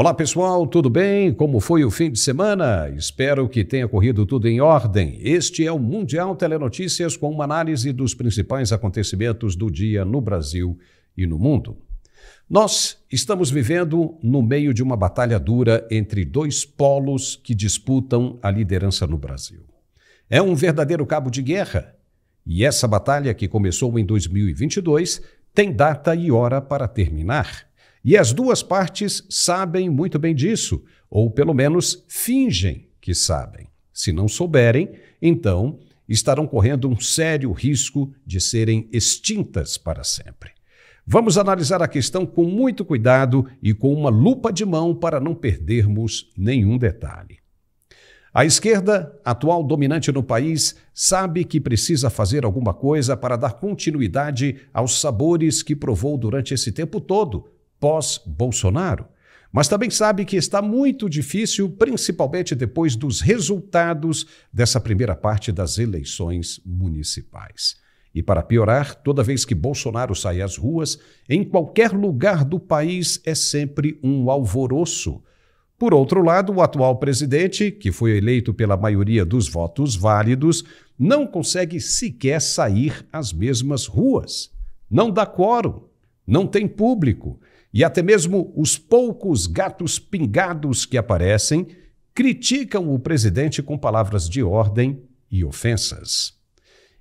Olá pessoal, tudo bem? Como foi o fim de semana? Espero que tenha corrido tudo em ordem. Este é o Mundial Telenotícias com uma análise dos principais acontecimentos do dia no Brasil e no mundo. Nós estamos vivendo no meio de uma batalha dura entre dois polos que disputam a liderança no Brasil. É um verdadeiro cabo de guerra. E essa batalha, que começou em 2022, tem data e hora para terminar. E as duas partes sabem muito bem disso, ou pelo menos fingem que sabem. Se não souberem, então estarão correndo um sério risco de serem extintas para sempre. Vamos analisar a questão com muito cuidado e com uma lupa de mão para não perdermos nenhum detalhe. A esquerda, atual dominante no país, sabe que precisa fazer alguma coisa para dar continuidade aos sabores que provou durante esse tempo todo pós-Bolsonaro, mas também sabe que está muito difícil, principalmente depois dos resultados dessa primeira parte das eleições municipais. E para piorar, toda vez que Bolsonaro sai às ruas, em qualquer lugar do país é sempre um alvoroço. Por outro lado, o atual presidente, que foi eleito pela maioria dos votos válidos, não consegue sequer sair às mesmas ruas. Não dá quórum, não tem público e até mesmo os poucos gatos pingados que aparecem criticam o presidente com palavras de ordem e ofensas.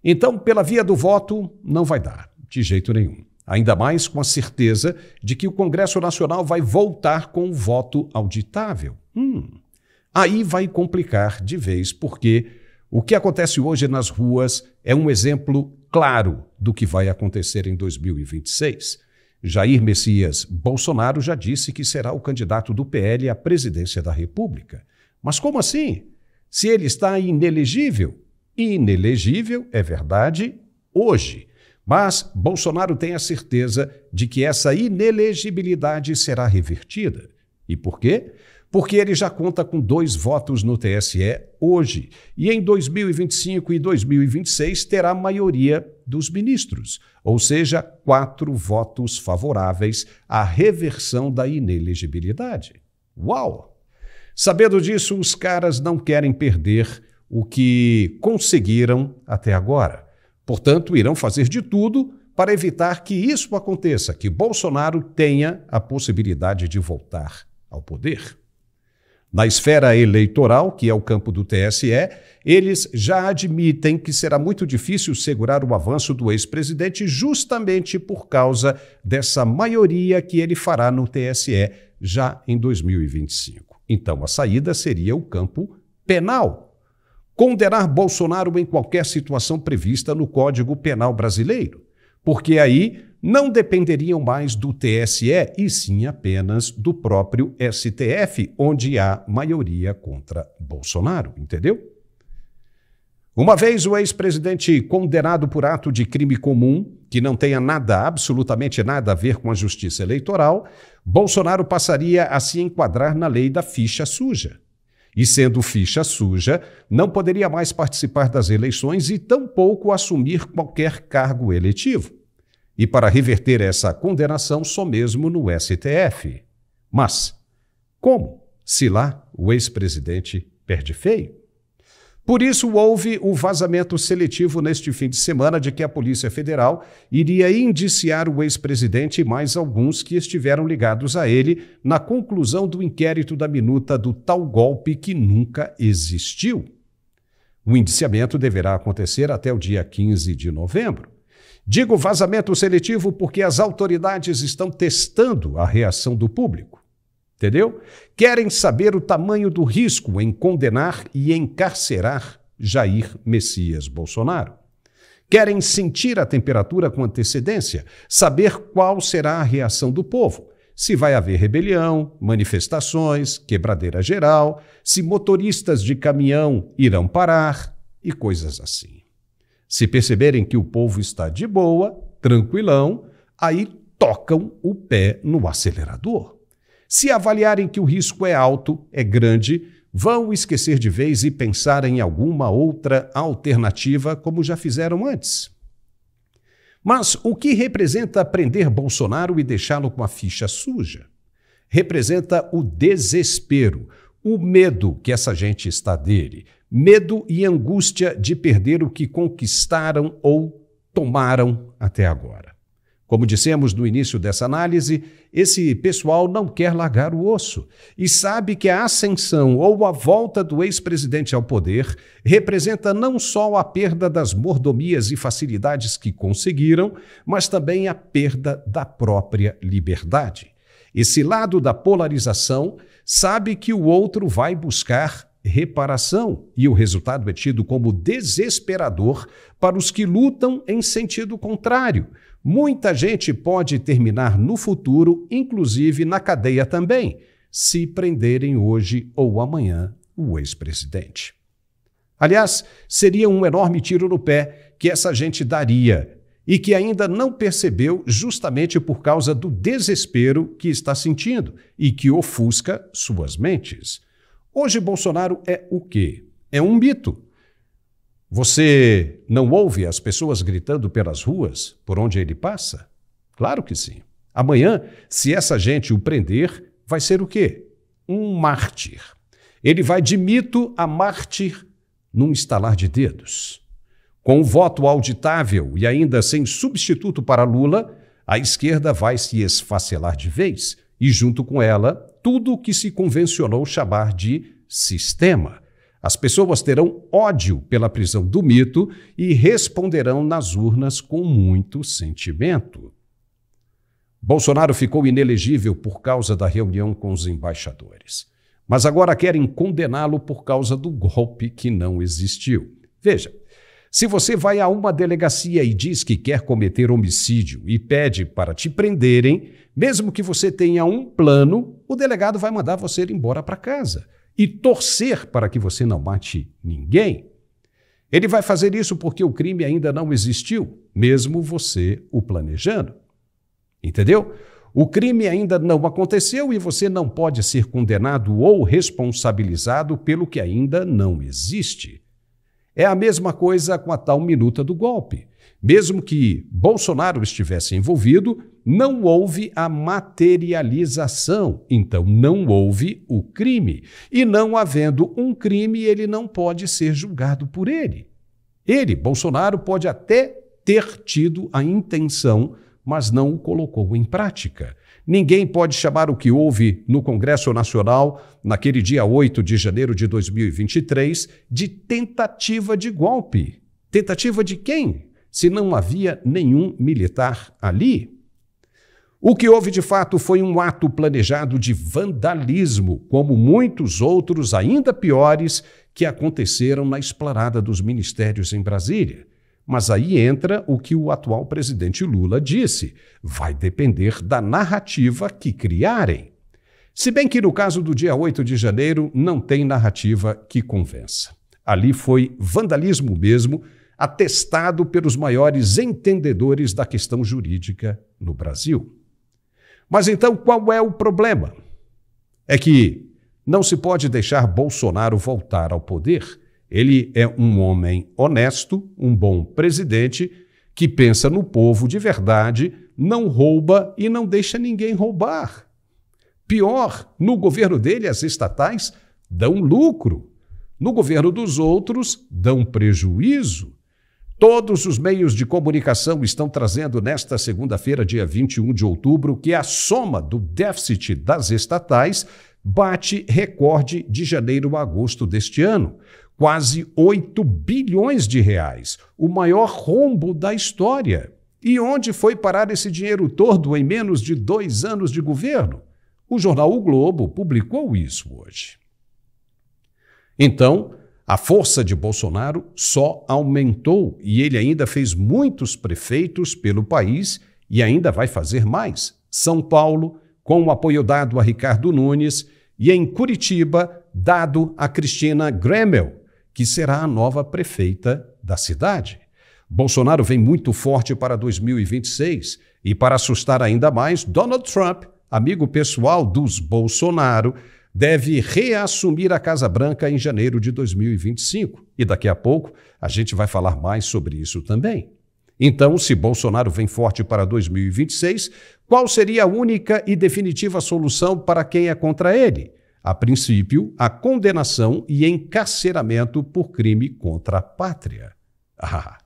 Então, pela via do voto, não vai dar, de jeito nenhum. Ainda mais com a certeza de que o Congresso Nacional vai voltar com o voto auditável. Hum. Aí vai complicar de vez, porque o que acontece hoje nas ruas é um exemplo claro do que vai acontecer em 2026. Jair Messias Bolsonaro já disse que será o candidato do PL à presidência da República. Mas como assim? Se ele está inelegível? Inelegível, é verdade, hoje. Mas Bolsonaro tem a certeza de que essa inelegibilidade será revertida. E por quê? porque ele já conta com dois votos no TSE hoje e em 2025 e 2026 terá maioria dos ministros, ou seja, quatro votos favoráveis à reversão da inelegibilidade. Uau! Sabendo disso, os caras não querem perder o que conseguiram até agora. Portanto, irão fazer de tudo para evitar que isso aconteça, que Bolsonaro tenha a possibilidade de voltar ao poder. Na esfera eleitoral, que é o campo do TSE, eles já admitem que será muito difícil segurar o avanço do ex-presidente, justamente por causa dessa maioria que ele fará no TSE já em 2025. Então, a saída seria o campo penal. Condenar Bolsonaro em qualquer situação prevista no Código Penal Brasileiro, porque aí não dependeriam mais do TSE e sim apenas do próprio STF, onde há maioria contra Bolsonaro, entendeu? Uma vez o ex-presidente condenado por ato de crime comum, que não tenha nada, absolutamente nada a ver com a justiça eleitoral, Bolsonaro passaria a se enquadrar na lei da ficha suja. E sendo ficha suja, não poderia mais participar das eleições e tampouco assumir qualquer cargo eletivo. E para reverter essa condenação, só mesmo no STF. Mas como, se lá o ex-presidente perde feio? Por isso, houve o vazamento seletivo neste fim de semana de que a Polícia Federal iria indiciar o ex-presidente e mais alguns que estiveram ligados a ele na conclusão do inquérito da minuta do tal golpe que nunca existiu. O indiciamento deverá acontecer até o dia 15 de novembro. Digo vazamento seletivo porque as autoridades estão testando a reação do público. Entendeu? Querem saber o tamanho do risco em condenar e encarcerar Jair Messias Bolsonaro. Querem sentir a temperatura com antecedência, saber qual será a reação do povo se vai haver rebelião, manifestações, quebradeira geral, se motoristas de caminhão irão parar e coisas assim. Se perceberem que o povo está de boa, tranquilão, aí tocam o pé no acelerador. Se avaliarem que o risco é alto, é grande, vão esquecer de vez e pensar em alguma outra alternativa, como já fizeram antes. Mas o que representa prender Bolsonaro e deixá-lo com a ficha suja? Representa o desespero, o medo que essa gente está dele, medo e angústia de perder o que conquistaram ou tomaram até agora. Como dissemos no início dessa análise, esse pessoal não quer largar o osso e sabe que a ascensão ou a volta do ex-presidente ao poder representa não só a perda das mordomias e facilidades que conseguiram, mas também a perda da própria liberdade. Esse lado da polarização sabe que o outro vai buscar reparação, e o resultado é tido como desesperador para os que lutam em sentido contrário. Muita gente pode terminar no futuro, inclusive na cadeia também, se prenderem hoje ou amanhã o ex-presidente. Aliás, seria um enorme tiro no pé que essa gente daria e que ainda não percebeu justamente por causa do desespero que está sentindo e que ofusca suas mentes. Hoje Bolsonaro é o quê? É um mito. Você não ouve as pessoas gritando pelas ruas por onde ele passa? Claro que sim. Amanhã, se essa gente o prender, vai ser o quê? Um mártir. Ele vai de mito a mártir num estalar de dedos. Com o voto auditável e ainda sem substituto para Lula, a esquerda vai se esfacelar de vez e, junto com ela, tudo o que se convencionou chamar de sistema. As pessoas terão ódio pela prisão do mito e responderão nas urnas com muito sentimento. Bolsonaro ficou inelegível por causa da reunião com os embaixadores, mas agora querem condená-lo por causa do golpe que não existiu. Veja, se você vai a uma delegacia e diz que quer cometer homicídio e pede para te prenderem, mesmo que você tenha um plano, o delegado vai mandar você ir embora para casa e torcer para que você não mate ninguém. Ele vai fazer isso porque o crime ainda não existiu, mesmo você o planejando. Entendeu? O crime ainda não aconteceu e você não pode ser condenado ou responsabilizado pelo que ainda não existe. É a mesma coisa com a tal minuta do golpe. Mesmo que Bolsonaro estivesse envolvido, não houve a materialização, então não houve o crime. E não havendo um crime, ele não pode ser julgado por ele. Ele, Bolsonaro, pode até ter tido a intenção, mas não o colocou em prática. Ninguém pode chamar o que houve no Congresso Nacional, naquele dia 8 de janeiro de 2023, de tentativa de golpe. Tentativa de quem? Se não havia nenhum militar ali. O que houve de fato foi um ato planejado de vandalismo, como muitos outros ainda piores que aconteceram na esplanada dos ministérios em Brasília. Mas aí entra o que o atual presidente Lula disse: vai depender da narrativa que criarem. Se bem que no caso do dia 8 de janeiro não tem narrativa que convença. Ali foi vandalismo mesmo, atestado pelos maiores entendedores da questão jurídica no Brasil. Mas então qual é o problema? É que não se pode deixar Bolsonaro voltar ao poder ele é um homem honesto, um bom presidente, que pensa no povo de verdade, não rouba e não deixa ninguém roubar. Pior, no governo dele, as estatais dão lucro. No governo dos outros, dão prejuízo. Todos os meios de comunicação estão trazendo nesta segunda-feira, dia 21 de outubro, que a soma do déficit das estatais bate recorde de janeiro a agosto deste ano quase 8 bilhões de reais, o maior rombo da história. E onde foi parar esse dinheiro todo em menos de dois anos de governo? O jornal O Globo publicou isso hoje. Então, a força de Bolsonaro só aumentou e ele ainda fez muitos prefeitos pelo país e ainda vai fazer mais. São Paulo, com o apoio dado a Ricardo Nunes, e em Curitiba, dado a Cristina Gremel, que será a nova prefeita da cidade. Bolsonaro vem muito forte para 2026 e, para assustar ainda mais, Donald Trump, amigo pessoal dos Bolsonaro, deve reassumir a Casa Branca em janeiro de 2025. E daqui a pouco a gente vai falar mais sobre isso também. Então, se Bolsonaro vem forte para 2026, qual seria a única e definitiva solução para quem é contra ele? a princípio, a condenação e encarceramento por crime contra a pátria. Ah,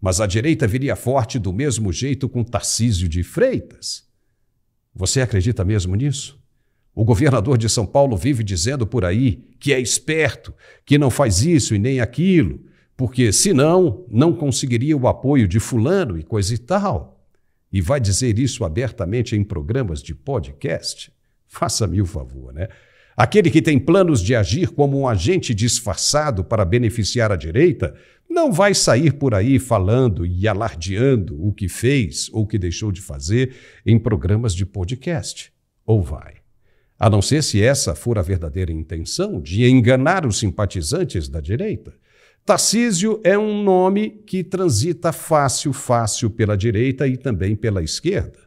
mas a direita viria forte do mesmo jeito com Tarcísio de Freitas. Você acredita mesmo nisso? O governador de São Paulo vive dizendo por aí que é esperto, que não faz isso e nem aquilo, porque senão não conseguiria o apoio de Fulano e coisa e tal. E vai dizer isso abertamente em programas de podcast? Faça-me o favor, né? Aquele que tem planos de agir como um agente disfarçado para beneficiar a direita não vai sair por aí falando e alardeando o que fez ou que deixou de fazer em programas de podcast. Ou vai? A não ser se essa for a verdadeira intenção de enganar os simpatizantes da direita. Tarcísio é um nome que transita fácil, fácil pela direita e também pela esquerda.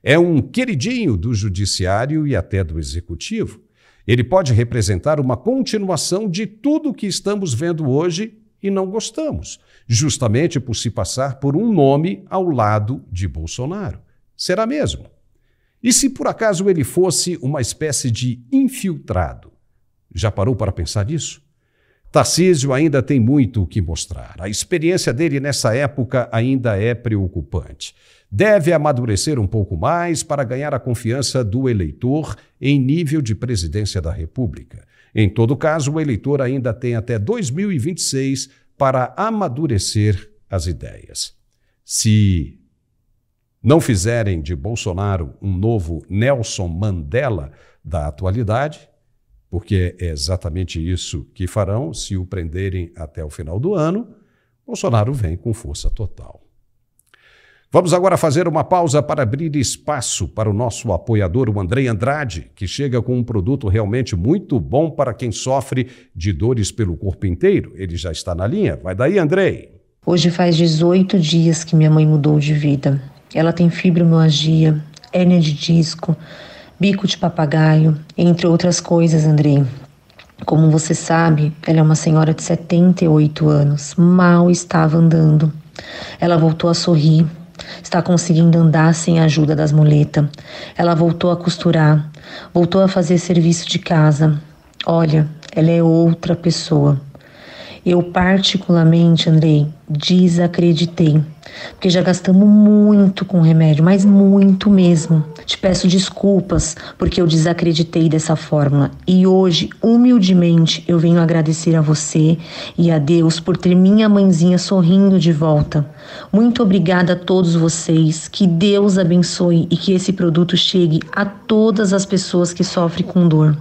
É um queridinho do judiciário e até do executivo. Ele pode representar uma continuação de tudo que estamos vendo hoje e não gostamos, justamente por se passar por um nome ao lado de Bolsonaro. Será mesmo? E se por acaso ele fosse uma espécie de infiltrado? Já parou para pensar nisso? Tarcísio ainda tem muito o que mostrar. A experiência dele nessa época ainda é preocupante. Deve amadurecer um pouco mais para ganhar a confiança do eleitor em nível de presidência da República. Em todo caso, o eleitor ainda tem até 2026 para amadurecer as ideias. Se não fizerem de Bolsonaro um novo Nelson Mandela da atualidade, porque é exatamente isso que farão se o prenderem até o final do ano. Bolsonaro vem com força total. Vamos agora fazer uma pausa para abrir espaço para o nosso apoiador, o Andrei Andrade, que chega com um produto realmente muito bom para quem sofre de dores pelo corpo inteiro. Ele já está na linha. Vai daí, Andrei. Hoje faz 18 dias que minha mãe mudou de vida. Ela tem fibromialgia, hérnia de disco bico de papagaio, entre outras coisas, Andrei. Como você sabe, ela é uma senhora de 78 anos, mal estava andando. Ela voltou a sorrir, está conseguindo andar sem a ajuda das muletas. Ela voltou a costurar, voltou a fazer serviço de casa. Olha, ela é outra pessoa. Eu, particularmente, Andrei, desacreditei. Porque já gastamos muito com remédio, mas muito mesmo. Te peço desculpas porque eu desacreditei dessa fórmula. E hoje, humildemente, eu venho agradecer a você e a Deus por ter minha mãezinha sorrindo de volta. Muito obrigada a todos vocês. Que Deus abençoe e que esse produto chegue a todas as pessoas que sofrem com dor.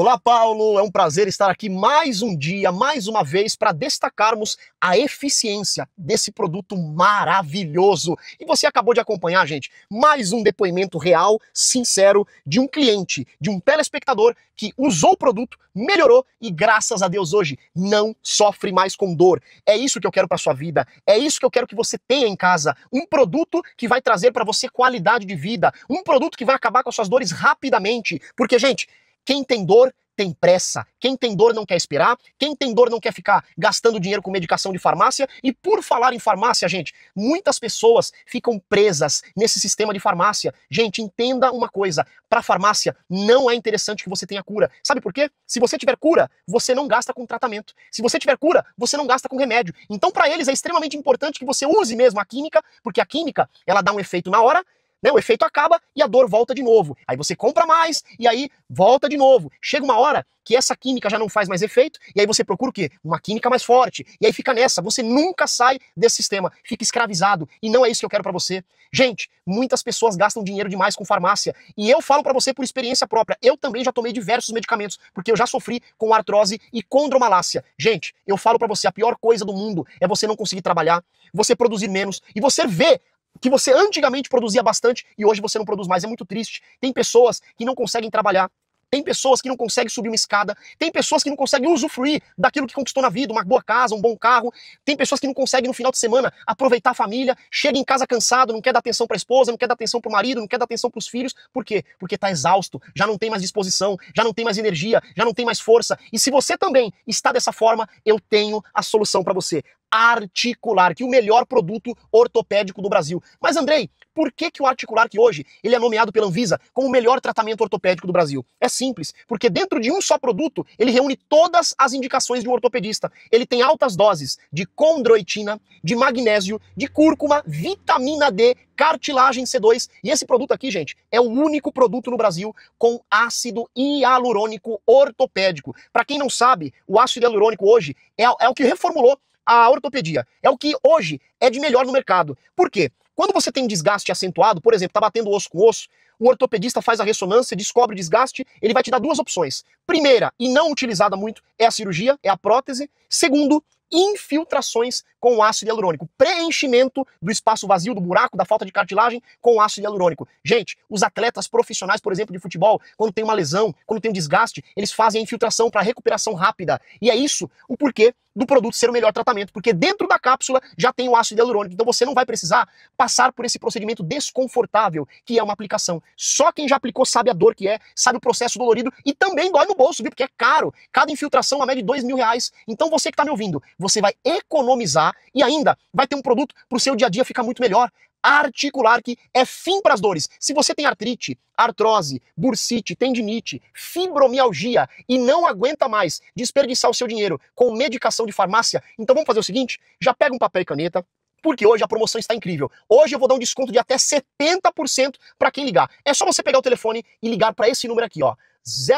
Olá, Paulo. É um prazer estar aqui mais um dia, mais uma vez, para destacarmos a eficiência desse produto maravilhoso. E você acabou de acompanhar, gente, mais um depoimento real, sincero, de um cliente, de um telespectador que usou o produto, melhorou e, graças a Deus, hoje não sofre mais com dor. É isso que eu quero para sua vida. É isso que eu quero que você tenha em casa. Um produto que vai trazer para você qualidade de vida. Um produto que vai acabar com as suas dores rapidamente. Porque, gente, quem tem dor tem pressa. Quem tem dor não quer esperar. Quem tem dor não quer ficar gastando dinheiro com medicação de farmácia. E por falar em farmácia, gente, muitas pessoas ficam presas nesse sistema de farmácia. Gente, entenda uma coisa: para farmácia não é interessante que você tenha cura. Sabe por quê? Se você tiver cura, você não gasta com tratamento. Se você tiver cura, você não gasta com remédio. Então, para eles é extremamente importante que você use mesmo a química, porque a química ela dá um efeito na hora, né? O efeito acaba e a dor volta de novo. Aí você compra mais e aí volta de novo. Chega uma hora que essa química já não faz mais efeito e aí você procura o quê? Uma química mais forte. E aí fica nessa, você nunca sai desse sistema, fica escravizado e não é isso que eu quero para você. Gente, muitas pessoas gastam dinheiro demais com farmácia e eu falo para você por experiência própria. Eu também já tomei diversos medicamentos porque eu já sofri com artrose e condromalácia. Gente, eu falo para você, a pior coisa do mundo é você não conseguir trabalhar, você produzir menos e você vê que você antigamente produzia bastante e hoje você não produz mais. É muito triste. Tem pessoas que não conseguem trabalhar. Tem pessoas que não conseguem subir uma escada, tem pessoas que não conseguem usufruir daquilo que conquistou na vida, uma boa casa, um bom carro, tem pessoas que não conseguem no final de semana aproveitar a família, chega em casa cansado, não quer dar atenção para a esposa, não quer dar atenção para o marido, não quer dar atenção para os filhos, por quê? Porque está exausto, já não tem mais disposição, já não tem mais energia, já não tem mais força. E se você também está dessa forma, eu tenho a solução para você articular, que é o melhor produto ortopédico do Brasil. Mas Andrei, por que, que o articular que hoje ele é nomeado pela Anvisa como o melhor tratamento ortopédico do Brasil? É simples, porque dentro de um só produto ele reúne todas as indicações de um ortopedista. Ele tem altas doses de condroitina, de magnésio, de cúrcuma, vitamina D, cartilagem C2 e esse produto aqui, gente, é o único produto no Brasil com ácido hialurônico ortopédico. Para quem não sabe, o ácido hialurônico hoje é, é o que reformulou a ortopedia. É o que hoje é de melhor no mercado. Por quê? Quando você tem desgaste acentuado, por exemplo, está batendo osso com osso, o ortopedista faz a ressonância, descobre o desgaste, ele vai te dar duas opções. Primeira, e não utilizada muito, é a cirurgia, é a prótese. Segundo, infiltrações com ácido hialurônico, preenchimento do espaço vazio, do buraco, da falta de cartilagem com ácido hialurônico. Gente, os atletas profissionais, por exemplo, de futebol, quando tem uma lesão, quando tem um desgaste, eles fazem a infiltração para recuperação rápida. E é isso o porquê do produto ser o melhor tratamento, porque dentro da cápsula já tem o ácido hialurônico, então você não vai precisar passar por esse procedimento desconfortável que é uma aplicação. Só quem já aplicou sabe a dor que é, sabe o processo dolorido e também dói no bolso, viu? Porque é caro. Cada infiltração a média de dois mil reais. Então você que está me ouvindo, você vai economizar e ainda vai ter um produto para o seu dia a dia ficar muito melhor articular, que é fim para as dores. Se você tem artrite, artrose, bursite, tendinite, fibromialgia e não aguenta mais desperdiçar o seu dinheiro com medicação de farmácia, então vamos fazer o seguinte: já pega um papel e caneta, porque hoje a promoção está incrível. Hoje eu vou dar um desconto de até 70% para quem ligar. É só você pegar o telefone e ligar para esse número aqui, ó.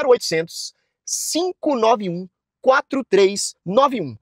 0800 591 4391.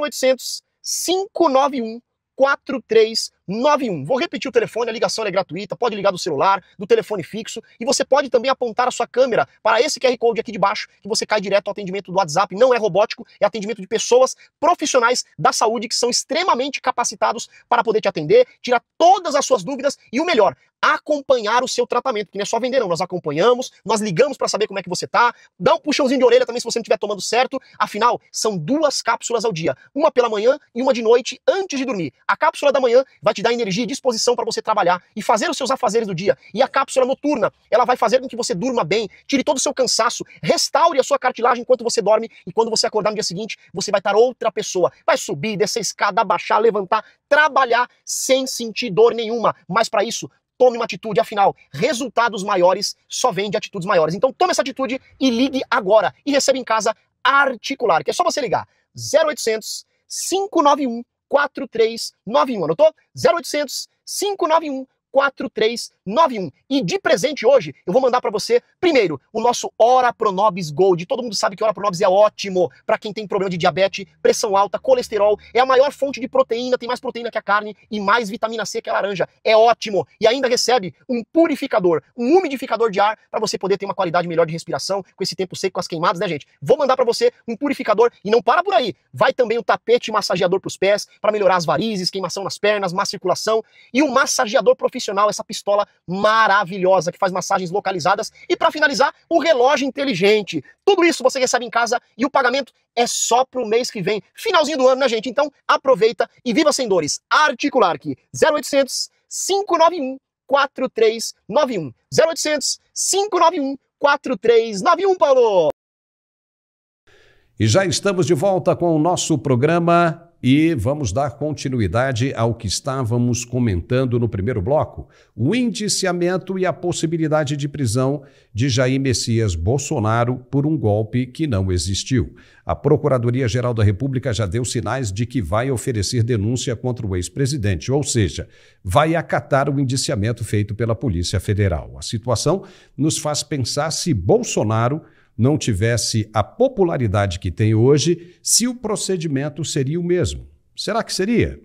0800 591 4391. 91. Vou repetir o telefone, a ligação é gratuita, pode ligar do celular, do telefone fixo, e você pode também apontar a sua câmera para esse QR Code aqui de baixo, que você cai direto ao atendimento do WhatsApp. Não é robótico, é atendimento de pessoas profissionais da saúde que são extremamente capacitados para poder te atender, tirar todas as suas dúvidas e o melhor, acompanhar o seu tratamento, que não é só vender não, nós acompanhamos, nós ligamos para saber como é que você tá, dá um puxãozinho de orelha também se você não estiver tomando certo, afinal, são duas cápsulas ao dia, uma pela manhã e uma de noite antes de dormir. A cápsula da manhã vai te te dá energia e disposição para você trabalhar e fazer os seus afazeres do dia. E a cápsula noturna, ela vai fazer com que você durma bem, tire todo o seu cansaço, restaure a sua cartilagem enquanto você dorme e quando você acordar no dia seguinte, você vai estar outra pessoa. Vai subir, descer a escada, abaixar, levantar, trabalhar sem sentir dor nenhuma. Mas para isso, tome uma atitude, afinal, resultados maiores só vêm de atitudes maiores. Então tome essa atitude e ligue agora e receba em casa articular, que é só você ligar 0800 591 4391. Anotou? 0800 591 4391. E de presente hoje, eu vou mandar para você, primeiro, o nosso Ora Pronobis Gold. Todo mundo sabe que Ora Pronobis é ótimo para quem tem problema de diabetes, pressão alta, colesterol. É a maior fonte de proteína, tem mais proteína que a carne e mais vitamina C que a laranja. É ótimo. E ainda recebe um purificador, um umidificador de ar para você poder ter uma qualidade melhor de respiração com esse tempo seco, com as queimadas, né, gente? Vou mandar para você um purificador e não para por aí. Vai também o tapete massageador para os pés, para melhorar as varizes, queimação nas pernas, má circulação e o um massageador profissional profissional, essa pistola maravilhosa que faz massagens localizadas. E para finalizar, o relógio inteligente. Tudo isso você recebe em casa e o pagamento é só pro mês que vem. Finalzinho do ano, né, gente? Então aproveita e viva sem dores. Articular que 0800 591 4391. 0800 591 4391, Paulo! E já estamos de volta com o nosso programa e vamos dar continuidade ao que estávamos comentando no primeiro bloco: o indiciamento e a possibilidade de prisão de Jair Messias Bolsonaro por um golpe que não existiu. A Procuradoria-Geral da República já deu sinais de que vai oferecer denúncia contra o ex-presidente, ou seja, vai acatar o indiciamento feito pela Polícia Federal. A situação nos faz pensar se Bolsonaro não tivesse a popularidade que tem hoje, se o procedimento seria o mesmo. Será que seria?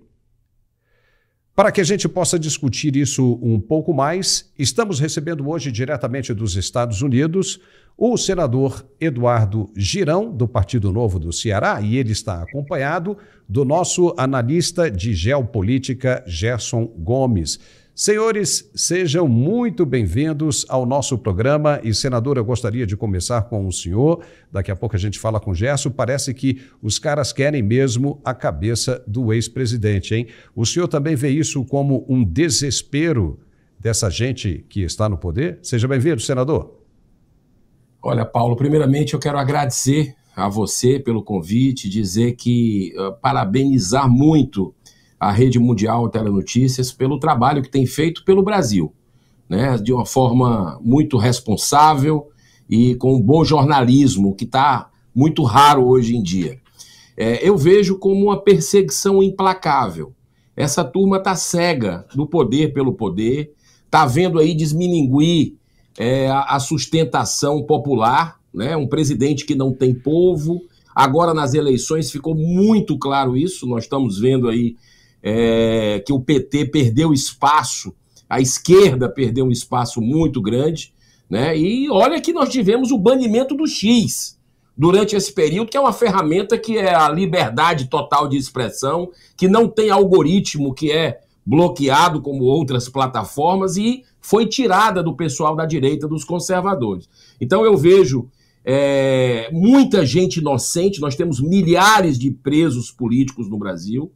Para que a gente possa discutir isso um pouco mais, estamos recebendo hoje, diretamente dos Estados Unidos, o senador Eduardo Girão, do Partido Novo do Ceará, e ele está acompanhado do nosso analista de geopolítica, Gerson Gomes. Senhores, sejam muito bem-vindos ao nosso programa. E, senador, eu gostaria de começar com o senhor. Daqui a pouco a gente fala com o Gerson. Parece que os caras querem mesmo a cabeça do ex-presidente, hein? O senhor também vê isso como um desespero dessa gente que está no poder? Seja bem-vindo, senador. Olha, Paulo, primeiramente eu quero agradecer a você pelo convite, dizer que uh, parabenizar muito a Rede Mundial Telenotícias pelo trabalho que tem feito pelo Brasil, né, de uma forma muito responsável e com um bom jornalismo, que está muito raro hoje em dia. É, eu vejo como uma perseguição implacável. Essa turma está cega do poder pelo poder, está vendo aí desmininguir é, a sustentação popular, né? um presidente que não tem povo. Agora, nas eleições, ficou muito claro isso. Nós estamos vendo aí é, que o PT perdeu espaço, a esquerda perdeu um espaço muito grande, né? E olha que nós tivemos o banimento do X durante esse período, que é uma ferramenta que é a liberdade total de expressão, que não tem algoritmo que é bloqueado como outras plataformas e foi tirada do pessoal da direita, dos conservadores. Então eu vejo é, muita gente inocente, nós temos milhares de presos políticos no Brasil.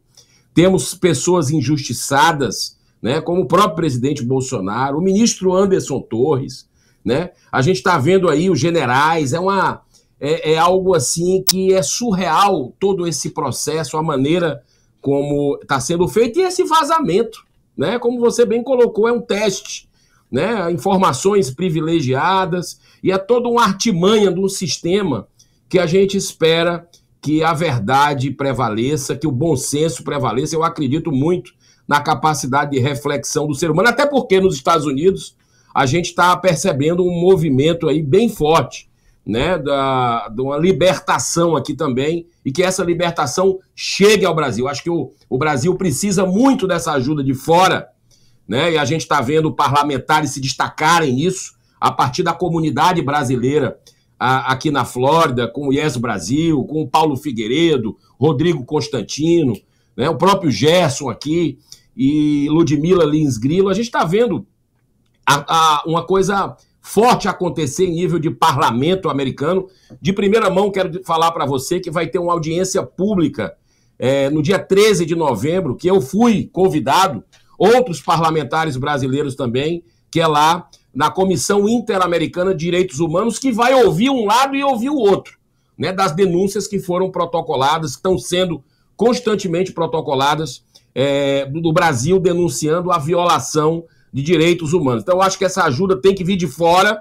Temos pessoas injustiçadas, né, como o próprio presidente Bolsonaro, o ministro Anderson Torres, né? A gente está vendo aí os generais, é uma é, é, algo assim que é surreal todo esse processo, a maneira como está sendo feito e esse vazamento, né? Como você bem colocou, é um teste, né? Informações privilegiadas e é toda uma artimanha de um sistema que a gente espera que a verdade prevaleça, que o bom senso prevaleça. Eu acredito muito na capacidade de reflexão do ser humano, até porque nos Estados Unidos a gente está percebendo um movimento aí bem forte, né, da, de uma libertação aqui também, e que essa libertação chegue ao Brasil. Acho que o, o Brasil precisa muito dessa ajuda de fora, né, e a gente está vendo parlamentares se destacarem nisso, a partir da comunidade brasileira a, aqui na Flórida, com o Yes Brasil, com o Paulo Figueiredo, Rodrigo Constantino, né, o próprio Gerson aqui e Ludmila Lins Grilo. A gente está vendo a, a, uma coisa forte acontecer em nível de parlamento americano. De primeira mão, quero falar para você que vai ter uma audiência pública é, no dia 13 de novembro, que eu fui convidado, outros parlamentares brasileiros também, que é lá na Comissão Interamericana de Direitos Humanos, que vai ouvir um lado e ouvir o outro, né, das denúncias que foram protocoladas, que estão sendo constantemente protocoladas é, do Brasil denunciando a violação de direitos humanos. Então, eu acho que essa ajuda tem que vir de fora,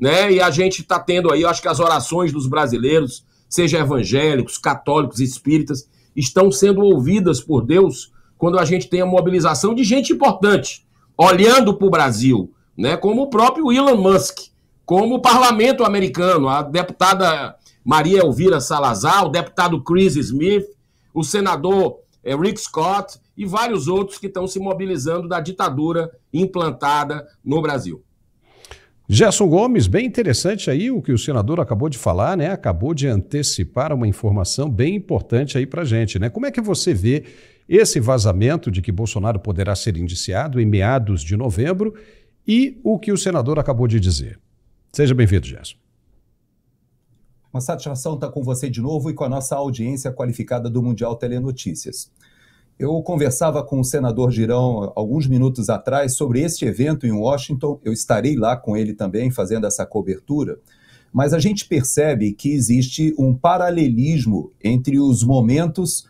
né? E a gente está tendo aí, eu acho que as orações dos brasileiros, seja evangélicos, católicos, espíritas, estão sendo ouvidas por Deus quando a gente tem a mobilização de gente importante, olhando para o Brasil, né? como o próprio Elon Musk, como o parlamento americano, a deputada Maria Elvira Salazar, o deputado Chris Smith, o senador eh, Rick Scott e vários outros que estão se mobilizando da ditadura implantada no Brasil. Gerson Gomes, bem interessante aí o que o senador acabou de falar, né? Acabou de antecipar uma informação bem importante aí para gente, né? Como é que você vê esse vazamento de que Bolsonaro poderá ser indiciado em meados de novembro e o que o senador acabou de dizer. Seja bem-vindo, Gerson. Uma satisfação estar com você de novo e com a nossa audiência qualificada do Mundial Telenotícias. Eu conversava com o senador Girão alguns minutos atrás sobre este evento em Washington. Eu estarei lá com ele também fazendo essa cobertura. Mas a gente percebe que existe um paralelismo entre os momentos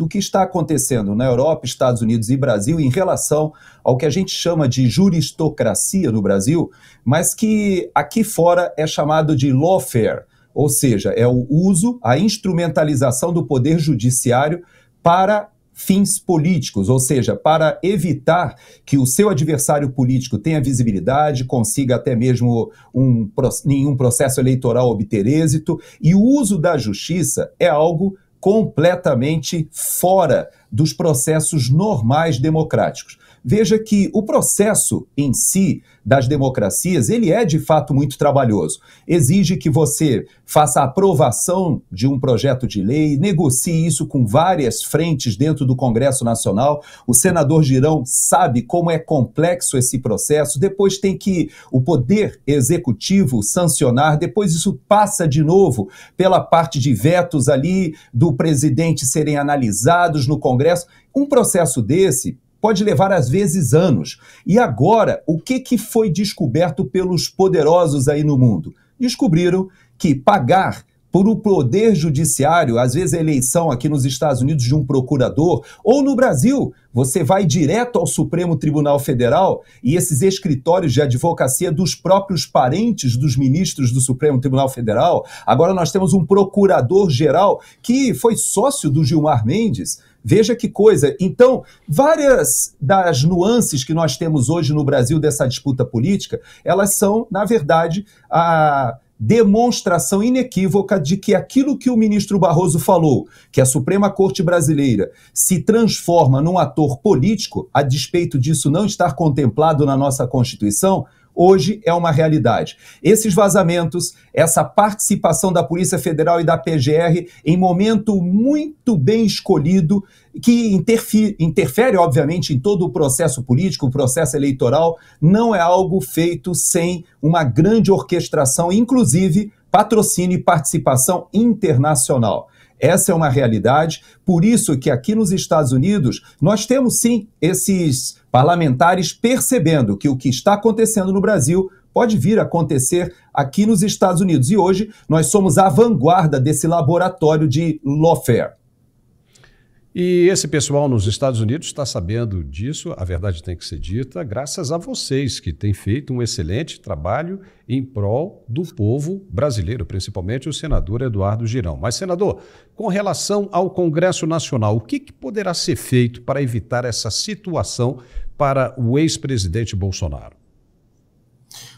do que está acontecendo na Europa, Estados Unidos e Brasil em relação ao que a gente chama de juristocracia no Brasil, mas que aqui fora é chamado de lawfare, ou seja, é o uso, a instrumentalização do poder judiciário para fins políticos, ou seja, para evitar que o seu adversário político tenha visibilidade, consiga até mesmo um, nenhum processo eleitoral obter êxito, e o uso da justiça é algo completamente fora dos processos normais democráticos veja que o processo em si das democracias, ele é de fato muito trabalhoso. Exige que você faça a aprovação de um projeto de lei, negocie isso com várias frentes dentro do Congresso Nacional. O senador Girão sabe como é complexo esse processo. Depois tem que o poder executivo sancionar, depois isso passa de novo pela parte de vetos ali do presidente serem analisados no Congresso. Um processo desse pode levar às vezes anos. E agora, o que, que foi descoberto pelos poderosos aí no mundo? Descobriram que pagar por o um poder judiciário, às vezes a eleição aqui nos Estados Unidos de um procurador, ou no Brasil, você vai direto ao Supremo Tribunal Federal e esses escritórios de advocacia dos próprios parentes dos ministros do Supremo Tribunal Federal. Agora nós temos um procurador-geral que foi sócio do Gilmar Mendes Veja que coisa. Então, várias das nuances que nós temos hoje no Brasil dessa disputa política, elas são, na verdade, a demonstração inequívoca de que aquilo que o ministro Barroso falou, que a Suprema Corte Brasileira se transforma num ator político, a despeito disso não estar contemplado na nossa Constituição, hoje é uma realidade. Esses vazamentos, essa participação da Polícia Federal e da PGR em momento muito bem escolhido, que interfere, interfere, obviamente, em todo o processo político, o processo eleitoral, não é algo feito sem uma grande orquestração, inclusive patrocínio e participação internacional. Essa é uma realidade, por isso que aqui nos Estados Unidos nós temos sim esses Parlamentares percebendo que o que está acontecendo no Brasil pode vir a acontecer aqui nos Estados Unidos. E hoje nós somos a vanguarda desse laboratório de lawfare. E esse pessoal nos Estados Unidos está sabendo disso, a verdade tem que ser dita, graças a vocês que têm feito um excelente trabalho em prol do povo brasileiro, principalmente o senador Eduardo Girão. Mas, senador, com relação ao Congresso Nacional, o que, que poderá ser feito para evitar essa situação para o ex-presidente Bolsonaro?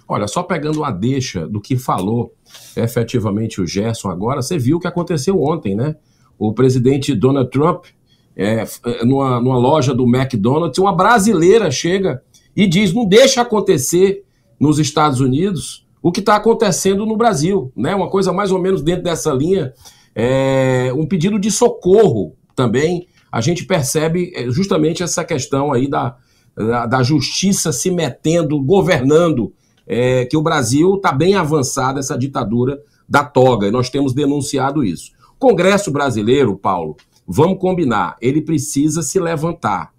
Olha, só pegando a deixa do que falou efetivamente o Gerson agora, você viu o que aconteceu ontem, né? O presidente Donald Trump é, é, numa, numa loja do McDonald's, uma brasileira chega e diz: não deixa acontecer nos Estados Unidos o que está acontecendo no Brasil. Né? Uma coisa mais ou menos dentro dessa linha, é, um pedido de socorro também. A gente percebe é, justamente essa questão aí da, da, da justiça se metendo, governando, é, que o Brasil está bem avançado essa ditadura da toga, e nós temos denunciado isso. O Congresso brasileiro, Paulo, vamos combinar, ele precisa se levantar.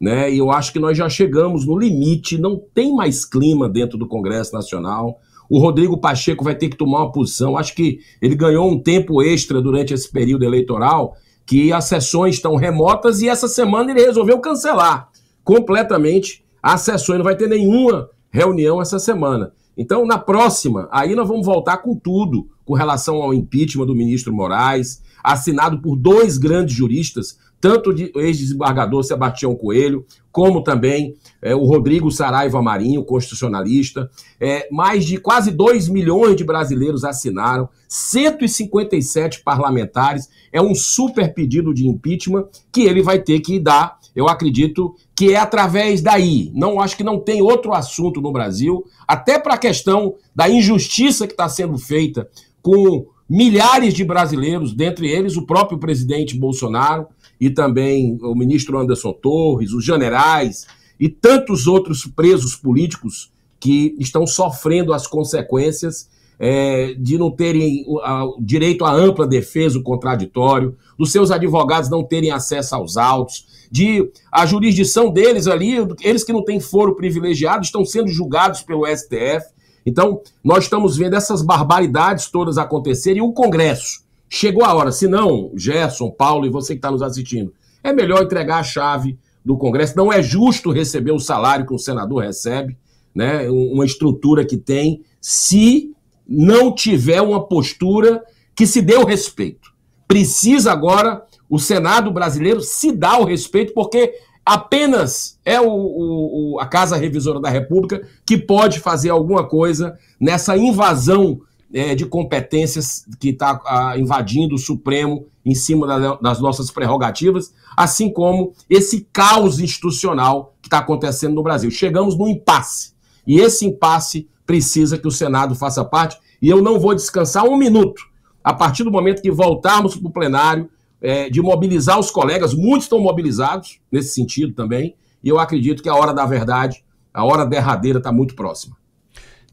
Né? E eu acho que nós já chegamos no limite, não tem mais clima dentro do Congresso Nacional. O Rodrigo Pacheco vai ter que tomar uma posição. Acho que ele ganhou um tempo extra durante esse período eleitoral, que as sessões estão remotas e essa semana ele resolveu cancelar completamente as sessões. Não vai ter nenhuma reunião essa semana. Então, na próxima, aí nós vamos voltar com tudo com relação ao impeachment do ministro Moraes, assinado por dois grandes juristas, tanto o ex-desembargador Sebastião Coelho, como também é, o Rodrigo Saraiva Marinho, constitucionalista. É, mais de quase 2 milhões de brasileiros assinaram, 157 parlamentares. É um super pedido de impeachment que ele vai ter que dar, eu acredito, que é através daí. Não acho que não tem outro assunto no Brasil, até para a questão da injustiça que está sendo feita com milhares de brasileiros, dentre eles o próprio presidente Bolsonaro e também o ministro Anderson Torres, os generais e tantos outros presos políticos que estão sofrendo as consequências é, de não terem a, direito à ampla defesa, o contraditório, dos seus advogados não terem acesso aos autos, de a jurisdição deles ali, eles que não têm foro privilegiado, estão sendo julgados pelo STF. Então, nós estamos vendo essas barbaridades todas acontecerem e o Congresso. Chegou a hora, se não, Gerson, Paulo e você que está nos assistindo, é melhor entregar a chave do Congresso. Não é justo receber o salário que um senador recebe, né? uma estrutura que tem, se não tiver uma postura que se dê o respeito. Precisa agora o Senado brasileiro se dar o respeito, porque Apenas é o, o, a Casa Revisora da República que pode fazer alguma coisa nessa invasão é, de competências que está invadindo o Supremo em cima da, das nossas prerrogativas, assim como esse caos institucional que está acontecendo no Brasil. Chegamos num impasse. E esse impasse precisa que o Senado faça parte. E eu não vou descansar um minuto. A partir do momento que voltarmos para o plenário, é, de mobilizar os colegas, muitos estão mobilizados nesse sentido também, e eu acredito que a hora da verdade, a hora derradeira está muito próxima.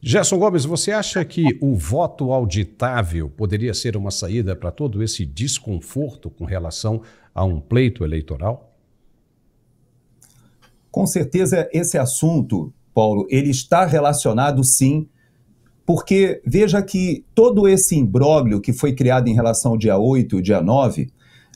Gerson Gomes, você acha que o voto auditável poderia ser uma saída para todo esse desconforto com relação a um pleito eleitoral? Com certeza esse assunto, Paulo, ele está relacionado sim porque veja que todo esse imbróglio que foi criado em relação ao dia 8 e dia 9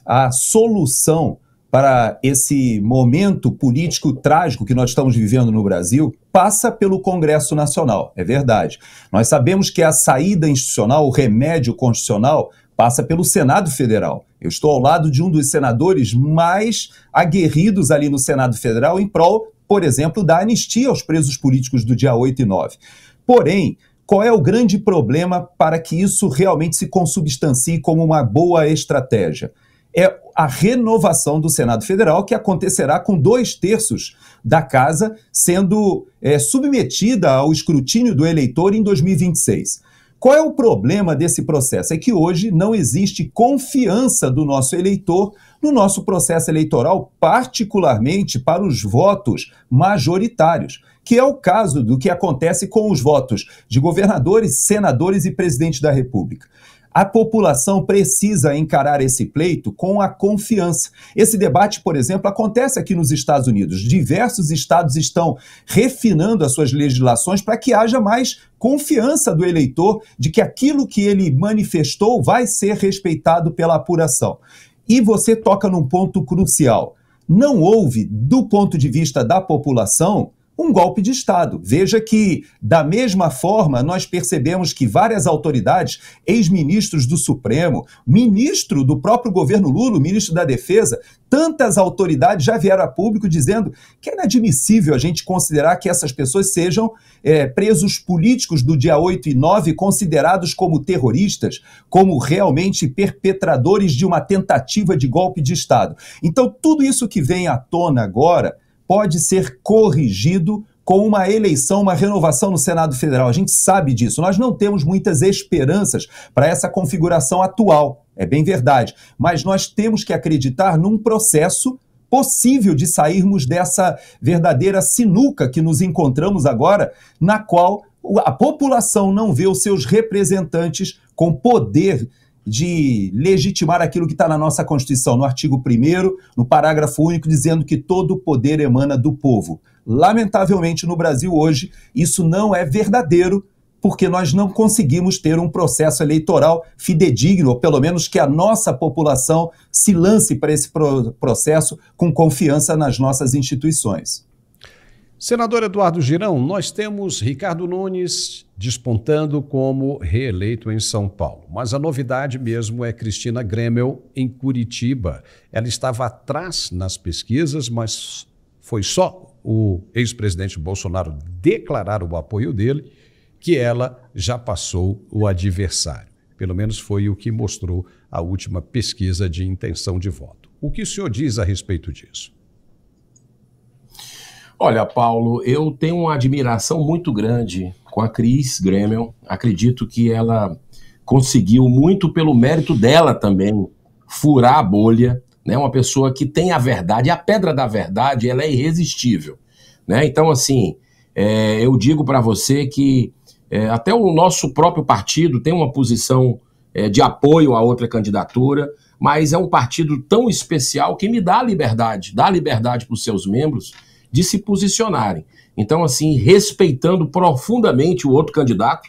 a solução para esse momento político trágico que nós estamos vivendo no Brasil passa pelo Congresso Nacional, é verdade. Nós sabemos que a saída institucional, o remédio constitucional, passa pelo Senado Federal. Eu estou ao lado de um dos senadores mais aguerridos ali no Senado Federal em prol, por exemplo, da anistia aos presos políticos do dia 8 e 9. Porém, qual é o grande problema para que isso realmente se consubstancie como uma boa estratégia? é a renovação do Senado Federal, que acontecerá com dois terços da casa sendo é, submetida ao escrutínio do eleitor em 2026. Qual é o problema desse processo? É que hoje não existe confiança do nosso eleitor no nosso processo eleitoral, particularmente para os votos majoritários, que é o caso do que acontece com os votos de governadores, senadores e presidente da República. A população precisa encarar esse pleito com a confiança. Esse debate, por exemplo, acontece aqui nos Estados Unidos. Diversos estados estão refinando as suas legislações para que haja mais confiança do eleitor de que aquilo que ele manifestou vai ser respeitado pela apuração. E você toca num ponto crucial. Não houve, do ponto de vista da população, um golpe de Estado. Veja que, da mesma forma, nós percebemos que várias autoridades, ex-ministros do Supremo, ministro do próprio governo Lula, ministro da Defesa, tantas autoridades já vieram a público dizendo que é inadmissível a gente considerar que essas pessoas sejam é, presos políticos do dia 8 e 9 considerados como terroristas, como realmente perpetradores de uma tentativa de golpe de Estado. Então, tudo isso que vem à tona agora pode ser corrigido com uma eleição, uma renovação no Senado Federal. A gente sabe disso. Nós não temos muitas esperanças para essa configuração atual. É bem verdade. Mas nós temos que acreditar num processo possível de sairmos dessa verdadeira sinuca que nos encontramos agora, na qual a população não vê os seus representantes com poder de legitimar aquilo que está na nossa Constituição, no artigo 1, no parágrafo único, dizendo que todo o poder emana do povo. Lamentavelmente, no Brasil hoje, isso não é verdadeiro, porque nós não conseguimos ter um processo eleitoral fidedigno, ou pelo menos que a nossa população se lance para esse processo com confiança nas nossas instituições. Senador Eduardo Girão, nós temos Ricardo Nunes despontando como reeleito em São Paulo, mas a novidade mesmo é Cristina Gremel em Curitiba. Ela estava atrás nas pesquisas, mas foi só o ex-presidente Bolsonaro declarar o apoio dele que ela já passou o adversário. Pelo menos foi o que mostrou a última pesquisa de intenção de voto. O que o senhor diz a respeito disso? Olha, Paulo, eu tenho uma admiração muito grande com a Cris Grêmio. Acredito que ela conseguiu, muito pelo mérito dela também, furar a bolha. Né? Uma pessoa que tem a verdade, a pedra da verdade, ela é irresistível. Né? Então, assim, é, eu digo para você que é, até o nosso próprio partido tem uma posição é, de apoio a outra candidatura, mas é um partido tão especial que me dá liberdade, dá liberdade para os seus membros de se posicionarem. Então, assim, respeitando profundamente o outro candidato,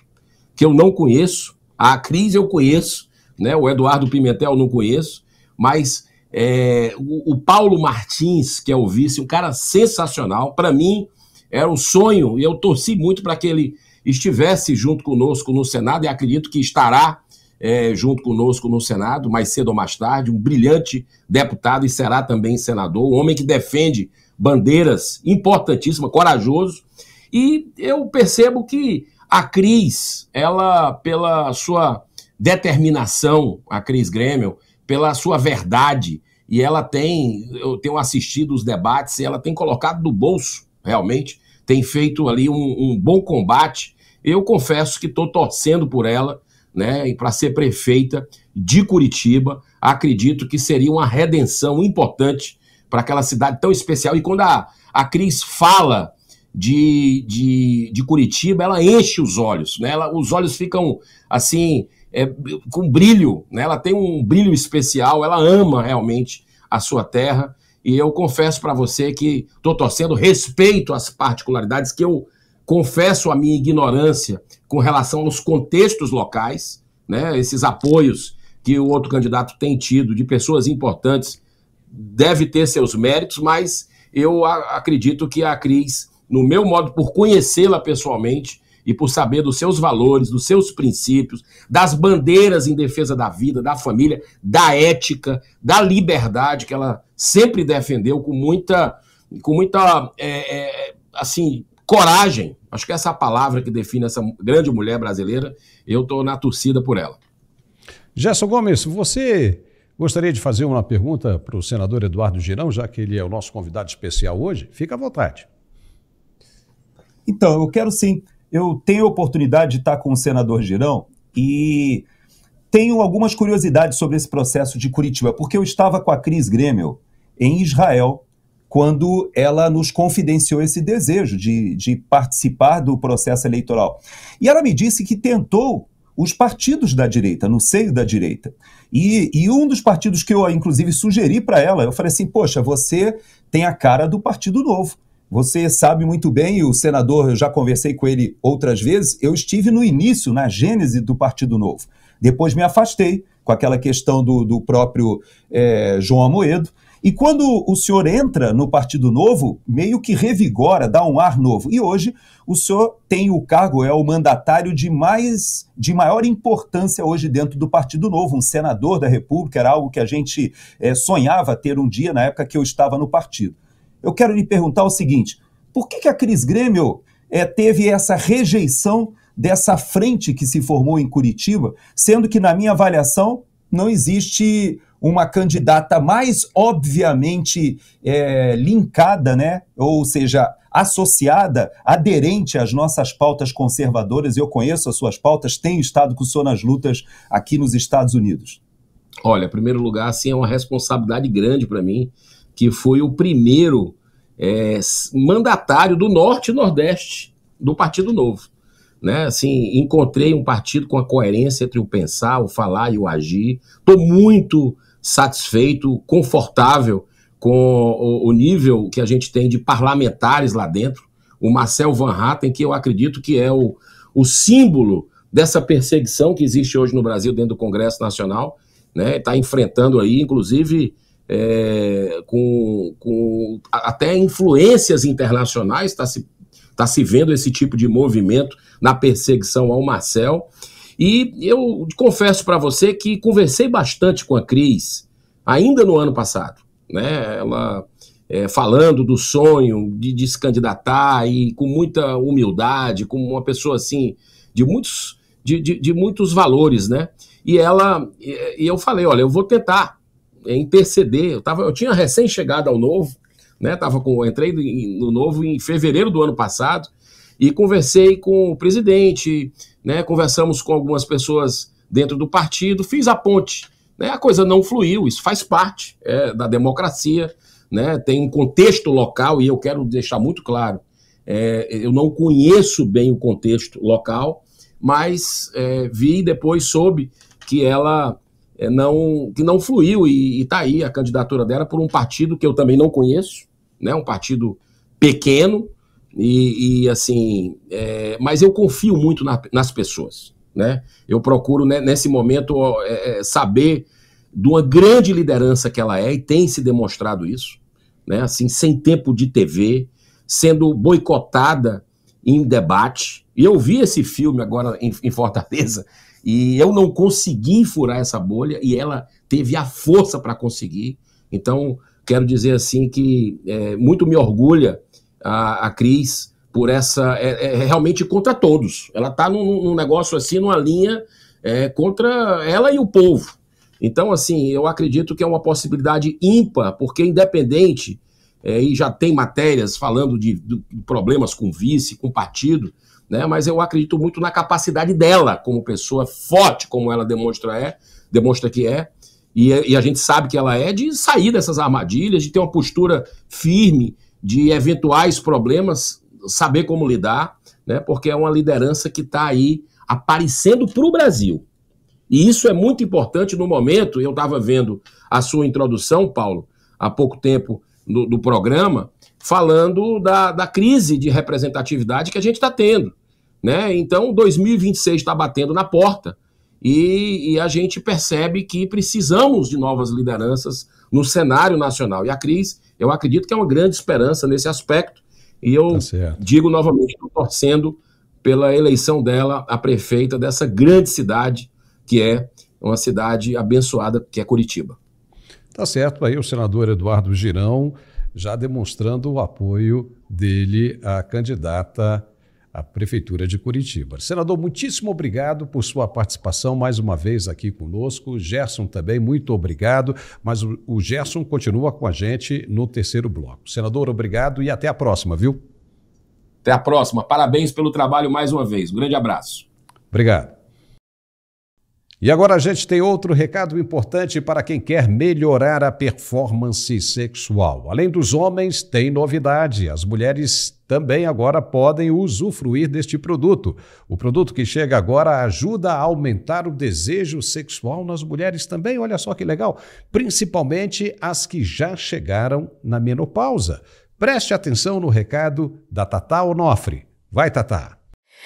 que eu não conheço, a Cris eu conheço, né? o Eduardo Pimentel eu não conheço, mas é, o, o Paulo Martins, que é o vice, um cara sensacional, para mim era um sonho e eu torci muito para que ele estivesse junto conosco no Senado e acredito que estará é, junto conosco no Senado, mais cedo ou mais tarde, um brilhante deputado e será também senador, um homem que defende bandeiras, importantíssima, corajoso. E eu percebo que a Cris, ela, pela sua determinação, a Cris Grêmio, pela sua verdade, e ela tem, eu tenho assistido os debates, e ela tem colocado do bolso, realmente, tem feito ali um, um bom combate. Eu confesso que estou torcendo por ela, né, para ser prefeita de Curitiba, acredito que seria uma redenção importante para aquela cidade tão especial. E quando a, a Cris fala de, de, de Curitiba, ela enche os olhos, né? Ela, os olhos ficam assim, é, com brilho, né? Ela tem um brilho especial, ela ama realmente a sua terra. E eu confesso para você que estou torcendo respeito às particularidades que eu confesso a minha ignorância com relação aos contextos locais, né? Esses apoios que o outro candidato tem tido de pessoas importantes deve ter seus méritos, mas eu acredito que a Cris, no meu modo, por conhecê-la pessoalmente e por saber dos seus valores, dos seus princípios, das bandeiras em defesa da vida, da família, da ética, da liberdade que ela sempre defendeu com muita, com muita, é, é, assim, coragem. Acho que essa é palavra que define essa grande mulher brasileira, eu estou na torcida por ela. Gerson Gomes, você Gostaria de fazer uma pergunta para o senador Eduardo Girão, já que ele é o nosso convidado especial hoje. Fica à vontade. Então, eu quero sim. Eu tenho a oportunidade de estar com o senador Girão e tenho algumas curiosidades sobre esse processo de Curitiba, porque eu estava com a Cris Grêmio em Israel quando ela nos confidenciou esse desejo de, de participar do processo eleitoral. E ela me disse que tentou os partidos da direita, no seio da direita. E, e um dos partidos que eu, inclusive, sugeri para ela, eu falei assim: poxa, você tem a cara do Partido Novo. Você sabe muito bem, o senador, eu já conversei com ele outras vezes, eu estive no início, na gênese do Partido Novo. Depois me afastei com aquela questão do, do próprio é, João Amoedo. E quando o senhor entra no Partido Novo, meio que revigora, dá um ar novo. E hoje o senhor tem o cargo, é o mandatário de mais de maior importância hoje dentro do Partido Novo, um senador da República, era algo que a gente é, sonhava ter um dia na época que eu estava no partido. Eu quero lhe perguntar o seguinte: por que, que a Cris Grêmio é, teve essa rejeição dessa frente que se formou em Curitiba, sendo que, na minha avaliação, não existe uma candidata mais obviamente é, linkada, né? ou seja, associada, aderente às nossas pautas conservadoras. Eu conheço as suas pautas, tenho estado com o senhor nas lutas aqui nos Estados Unidos. Olha, em primeiro lugar, assim, é uma responsabilidade grande para mim, que foi o primeiro é, mandatário do Norte e Nordeste do Partido Novo. Né? Assim, encontrei um partido com a coerência entre o pensar, o falar e o agir. Estou muito satisfeito, confortável com o, o nível que a gente tem de parlamentares lá dentro. O Marcel Van Hatten, que eu acredito que é o, o símbolo dessa perseguição que existe hoje no Brasil dentro do Congresso Nacional, né? Está enfrentando aí, inclusive, é, com, com, até influências internacionais, está se, tá se vendo esse tipo de movimento na perseguição ao Marcel. E eu confesso para você que conversei bastante com a Cris, ainda no ano passado. Né? Ela é, falando do sonho de, de, se candidatar e com muita humildade, como uma pessoa assim, de muitos, de, de, de muitos valores, né? E ela, e, eu falei, olha, eu vou tentar é, interceder. Eu, tava, eu tinha recém-chegado ao novo, né? Tava com, entrei no novo em fevereiro do ano passado e conversei com o presidente, né, conversamos com algumas pessoas dentro do partido, fiz a ponte. Né, a coisa não fluiu, isso faz parte é, da democracia, né, tem um contexto local, e eu quero deixar muito claro: é, eu não conheço bem o contexto local, mas é, vi depois soube que ela é, não, que não fluiu e está aí a candidatura dela por um partido que eu também não conheço, né, um partido pequeno, e, e assim, é, mas eu confio muito na, nas pessoas. Né? Eu procuro, né, nesse momento, é, é, saber de uma grande liderança que ela é, e tem se demonstrado isso, né? assim, sem tempo de TV, sendo boicotada em debate. E eu vi esse filme agora em, em Fortaleza, e eu não consegui furar essa bolha, e ela teve a força para conseguir. Então, quero dizer assim que é, muito me orgulha a, a Cris por essa. É, é, é realmente contra todos. Ela está num, num, negócio assim, numa linha é, contra ela e o povo. Então, assim, eu acredito que é uma possibilidade ímpar, porque independente, é, e já tem matérias falando de, de problemas com vice, com partido, né? Mas eu acredito muito na capacidade dela, como pessoa forte, como ela demonstra é, demonstra que é, e, e, a gente sabe que ela é de sair dessas armadilhas, de ter uma postura firme, de eventuais problemas, saber como lidar, né? porque é uma liderança que está aí aparecendo para o Brasil. E isso é muito importante no momento, eu estava vendo a sua introdução, Paulo, há pouco tempo do, do programa, falando da, da crise de representatividade que a gente está tendo. Né? Então, 2026 está batendo na porta e, e, a gente percebe que precisamos de novas lideranças no cenário nacional. E a Cris, eu acredito que é uma grande esperança nesse aspecto. E eu tá digo novamente, estou torcendo pela eleição dela a prefeita dessa grande cidade, que é uma cidade abençoada, que é Curitiba. Tá certo, aí o senador Eduardo Girão já demonstrando o apoio dele à candidata a Prefeitura de Curitiba. Senador, muitíssimo obrigado por sua participação mais uma vez aqui conosco. Gerson também, muito obrigado. Mas o Gerson continua com a gente no terceiro bloco. Senador, obrigado e até a próxima, viu? Até a próxima. Parabéns pelo trabalho mais uma vez. Um grande abraço. Obrigado. E agora a gente tem outro recado importante para quem quer melhorar a performance sexual. Além dos homens, tem novidade. As mulheres também agora podem usufruir deste produto. O produto que chega agora ajuda a aumentar o desejo sexual nas mulheres também. Olha só que legal, principalmente as que já chegaram na menopausa. Preste atenção no recado da Tatá Onofre. Vai, Tatá!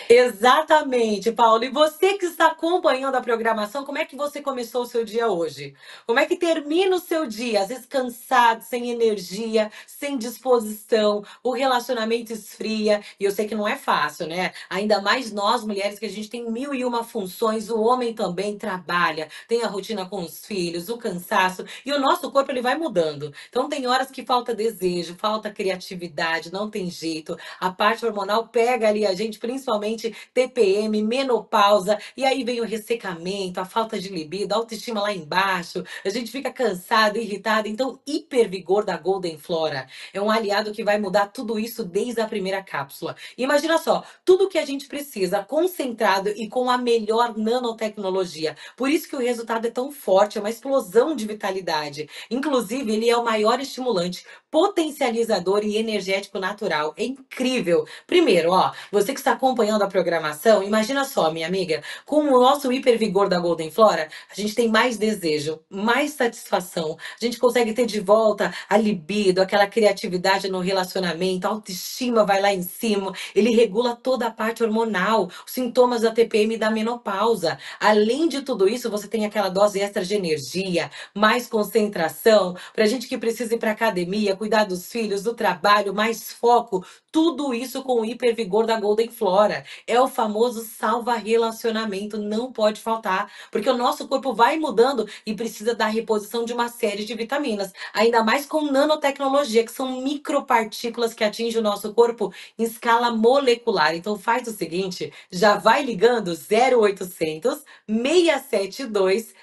Exatamente, Paulo. E você que está acompanhando a programação, como é que você começou o seu dia hoje? Como é que termina o seu dia? Às vezes cansado, sem energia, sem disposição, o relacionamento esfria. E eu sei que não é fácil, né? Ainda mais nós mulheres, que a gente tem mil e uma funções, o homem também trabalha, tem a rotina com os filhos, o cansaço. E o nosso corpo ele vai mudando. Então tem horas que falta desejo, falta criatividade, não tem jeito. A parte hormonal pega ali a gente, principalmente principalmente TPM, menopausa, e aí vem o ressecamento, a falta de libido, a autoestima lá embaixo, a gente fica cansado, irritado. Então, hipervigor da Golden Flora é um aliado que vai mudar tudo isso desde a primeira cápsula. Imagina só, tudo que a gente precisa concentrado e com a melhor nanotecnologia. Por isso que o resultado é tão forte, é uma explosão de vitalidade. Inclusive, ele é o maior estimulante potencializador e energético natural. É incrível. Primeiro, ó, você que está acompanhando da programação, imagina só, minha amiga, com o nosso hipervigor da Golden Flora, a gente tem mais desejo, mais satisfação, a gente consegue ter de volta a libido, aquela criatividade no relacionamento, a autoestima vai lá em cima, ele regula toda a parte hormonal, os sintomas da TPM e da menopausa. Além de tudo isso, você tem aquela dose extra de energia, mais concentração, para gente que precisa ir para academia, cuidar dos filhos, do trabalho, mais foco, tudo isso com o hipervigor da Golden Flora. É o famoso salva relacionamento, não pode faltar, porque o nosso corpo vai mudando e precisa da reposição de uma série de vitaminas, ainda mais com nanotecnologia, que são micropartículas que atingem o nosso corpo em escala molecular. Então faz o seguinte, já vai ligando 0800 672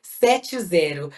7270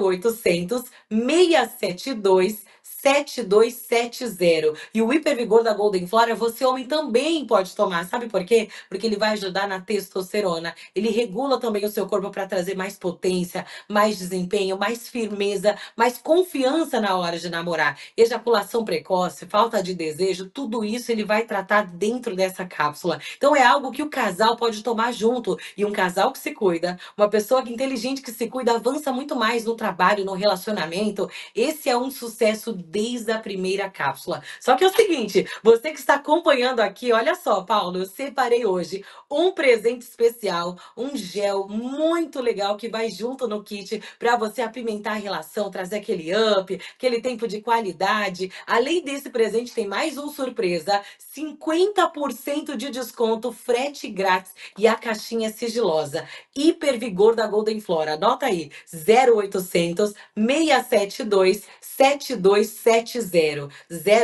0800 672 7270. E o hipervigor da Golden Flora, você homem também pode tomar. Sabe por quê? Porque ele vai ajudar na testosterona. Ele regula também o seu corpo para trazer mais potência, mais desempenho, mais firmeza, mais confiança na hora de namorar. Ejaculação precoce, falta de desejo, tudo isso ele vai tratar dentro dessa cápsula. Então é algo que o casal pode tomar junto. E um casal que se cuida, uma pessoa inteligente que se cuida, avança muito mais no trabalho, no relacionamento. Esse é um sucesso desde a primeira cápsula. Só que é o seguinte, você que está acompanhando aqui, olha só, Paulo, eu separei hoje um presente especial, um gel muito legal que vai junto no kit para você apimentar a relação, trazer aquele up, aquele tempo de qualidade. Além desse presente, tem mais um surpresa, 50% de desconto, frete grátis e a caixinha sigilosa. Hiper Vigor da Golden Flora. Anota aí, 0800 672 72 7270.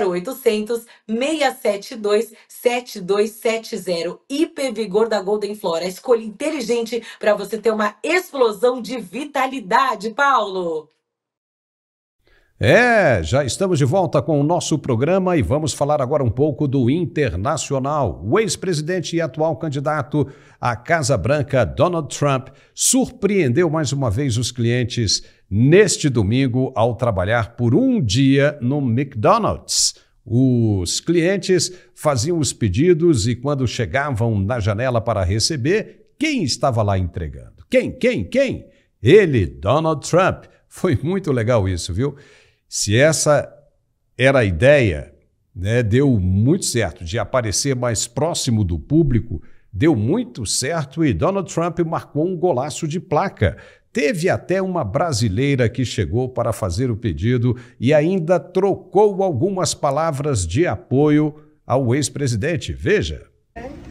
0800 672 7270. IP Vigor da Golden Flora. Escolha inteligente para você ter uma explosão de vitalidade, Paulo. É, já estamos de volta com o nosso programa e vamos falar agora um pouco do internacional. O ex-presidente e atual candidato à Casa Branca, Donald Trump, surpreendeu mais uma vez os clientes neste domingo ao trabalhar por um dia no McDonald's. Os clientes faziam os pedidos e, quando chegavam na janela para receber, quem estava lá entregando? Quem, quem, quem? Ele, Donald Trump. Foi muito legal isso, viu? Se essa era a ideia, né, deu muito certo de aparecer mais próximo do público, deu muito certo e Donald Trump marcou um golaço de placa. Teve até uma brasileira que chegou para fazer o pedido e ainda trocou algumas palavras de apoio ao ex-presidente. Veja.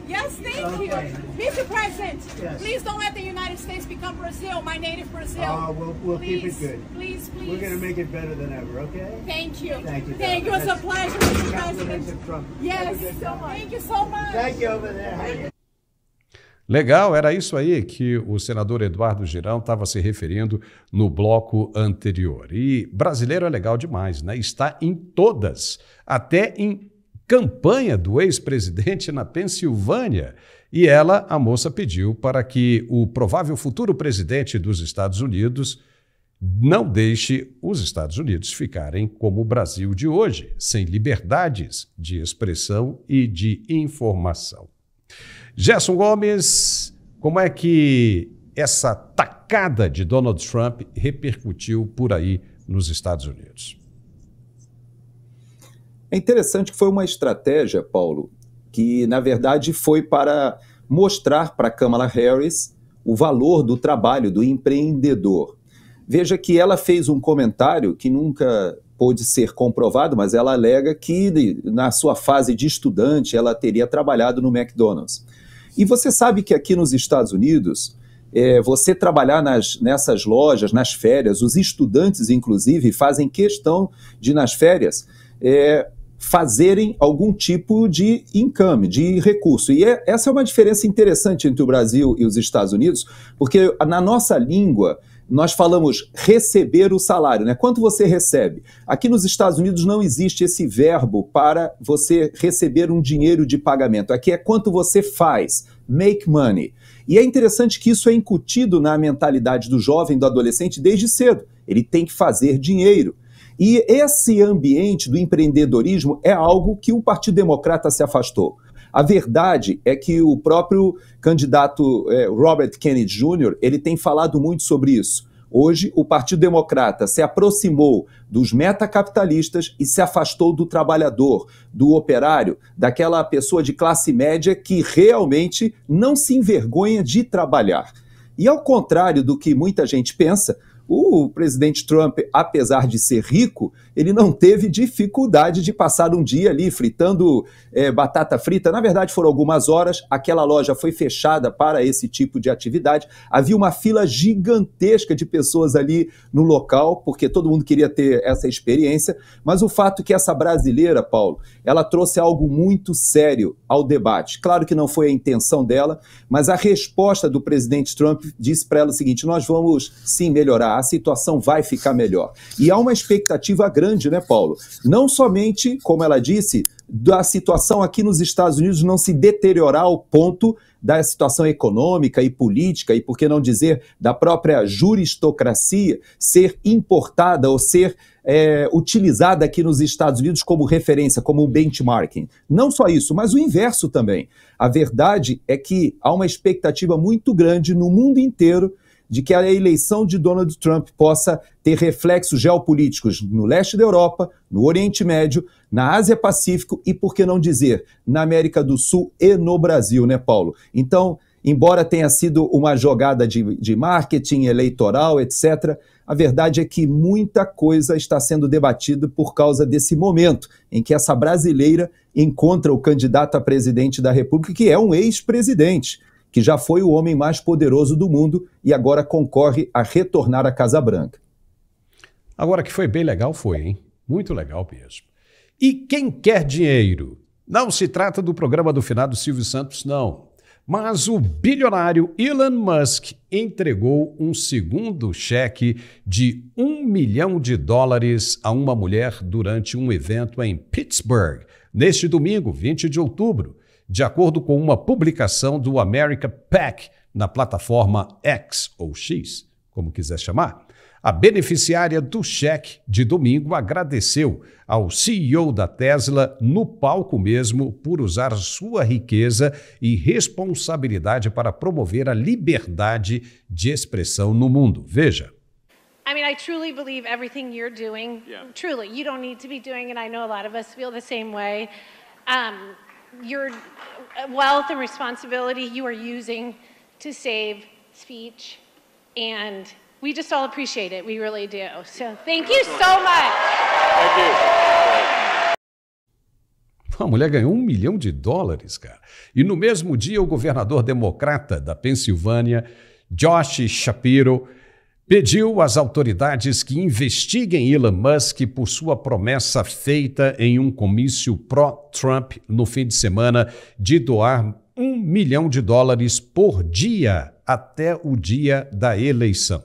Yes, thank you. Mr. President, please don't let the United States become Brazil, my native Brazil. Oh, we'll, we'll keep it good. Please, please. We're going to make it better than ever, okay? Thank you. Thank you. Thank you. It's a pleasure, Mr. President. Yes, thank you so much. Thank you over there. Legal, era isso aí que o senador Eduardo Girão estava se referindo no bloco anterior. E brasileiro é legal demais, né? Está em todas, até em campanha do ex-presidente na Pensilvânia. E ela, a moça, pediu para que o provável futuro presidente dos Estados Unidos não deixe os Estados Unidos ficarem como o Brasil de hoje, sem liberdades de expressão e de informação. Gerson Gomes, como é que essa tacada de Donald Trump repercutiu por aí nos Estados Unidos? É interessante que foi uma estratégia, Paulo, que na verdade foi para mostrar para Kamala Harris o valor do trabalho do empreendedor. Veja que ela fez um comentário que nunca pôde ser comprovado, mas ela alega que na sua fase de estudante ela teria trabalhado no McDonald's. E você sabe que aqui nos Estados Unidos, é, você trabalhar nas, nessas lojas, nas férias, os estudantes, inclusive, fazem questão de, nas férias, é, fazerem algum tipo de income, de recurso. E é, essa é uma diferença interessante entre o Brasil e os Estados Unidos, porque na nossa língua nós falamos receber o salário, né? Quanto você recebe? Aqui nos Estados Unidos não existe esse verbo para você receber um dinheiro de pagamento. Aqui é quanto você faz, make money. E é interessante que isso é incutido na mentalidade do jovem, do adolescente desde cedo. Ele tem que fazer dinheiro. E esse ambiente do empreendedorismo é algo que o Partido Democrata se afastou. A verdade é que o próprio candidato é, Robert Kennedy Jr., ele tem falado muito sobre isso. Hoje, o Partido Democrata se aproximou dos metacapitalistas e se afastou do trabalhador, do operário, daquela pessoa de classe média que realmente não se envergonha de trabalhar. E ao contrário do que muita gente pensa, o presidente Trump, apesar de ser rico, ele não teve dificuldade de passar um dia ali fritando é, batata frita. Na verdade, foram algumas horas. Aquela loja foi fechada para esse tipo de atividade. Havia uma fila gigantesca de pessoas ali no local, porque todo mundo queria ter essa experiência. Mas o fato é que essa brasileira, Paulo, ela trouxe algo muito sério ao debate. Claro que não foi a intenção dela, mas a resposta do presidente Trump disse para ela o seguinte: nós vamos sim melhorar, a situação vai ficar melhor. E há uma expectativa grande grande, né, Paulo? Não somente, como ela disse, da situação aqui nos Estados Unidos não se deteriorar ao ponto da situação econômica e política, e por que não dizer da própria juristocracia, ser importada ou ser é, utilizada aqui nos Estados Unidos como referência, como um benchmarking. Não só isso, mas o inverso também. A verdade é que há uma expectativa muito grande no mundo inteiro de que a eleição de Donald Trump possa ter reflexos geopolíticos no leste da Europa, no Oriente Médio, na Ásia Pacífico e, por que não dizer, na América do Sul e no Brasil, né, Paulo? Então, embora tenha sido uma jogada de, de marketing eleitoral, etc., a verdade é que muita coisa está sendo debatida por causa desse momento em que essa brasileira encontra o candidato a presidente da República, que é um ex-presidente que já foi o homem mais poderoso do mundo e agora concorre a retornar à Casa Branca. Agora que foi bem legal, foi, hein? Muito legal mesmo. E quem quer dinheiro? Não se trata do programa do finado Silvio Santos, não. Mas o bilionário Elon Musk entregou um segundo cheque de um milhão de dólares a uma mulher durante um evento em Pittsburgh, neste domingo, 20 de outubro de acordo com uma publicação do America Pack na plataforma X ou X, como quiser chamar. A beneficiária do cheque de domingo agradeceu ao CEO da Tesla no palco mesmo por usar sua riqueza e responsabilidade para promover a liberdade de expressão no mundo. Veja. I mean, I truly believe everything you're doing. Yeah. Truly, you don't need to be doing, and I know a lot of us feel the same way. Um, your wealth and responsibility you are using to save speech. And we just all appreciate it. We really do. So thank you so much. Thank you. A mulher ganhou um milhão de dólares, cara. E no mesmo dia, o governador democrata da Pensilvânia, Josh Shapiro, pediu às autoridades que investiguem Elon Musk por sua promessa feita em um comício pró-Trump no fim de semana de doar um milhão de dólares por dia até o dia da eleição.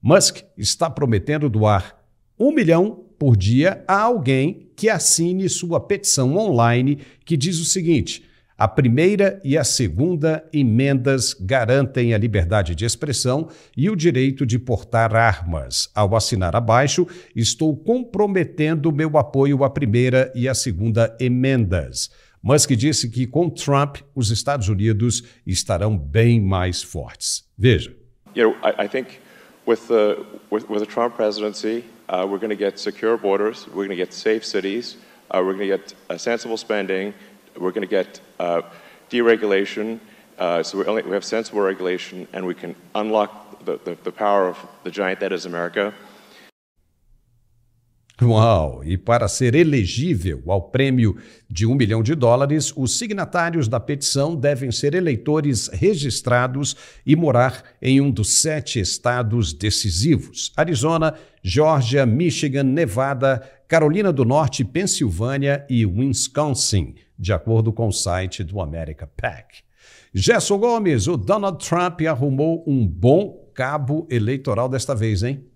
Musk está prometendo doar um milhão por dia a alguém que assine sua petição online que diz o seguinte a primeira e a segunda emendas garantem a liberdade de expressão e o direito de portar armas. Ao assinar abaixo, estou comprometendo meu apoio à primeira e à segunda emendas. Musk disse que com Trump, os Estados Unidos estarão bem mais fortes. Veja. You know, I, I think with the, with, with the Trump presidency, uh, we're going to get secure borders, we're going to get safe cities, uh, we're going to get uh, sensible spending. we're going to get uh, deregulation. Uh, so only, we have sensible regulation, and we can unlock the, the, the power of the giant that is America. Uau! E para ser elegível ao prêmio de um milhão de dólares, os signatários da petição devem ser eleitores registrados e morar em um dos sete estados decisivos: Arizona, Geórgia, Michigan, Nevada, Carolina do Norte, Pensilvânia e Wisconsin, de acordo com o site do America PAC. Gerson Gomes, o Donald Trump arrumou um bom cabo eleitoral desta vez, hein?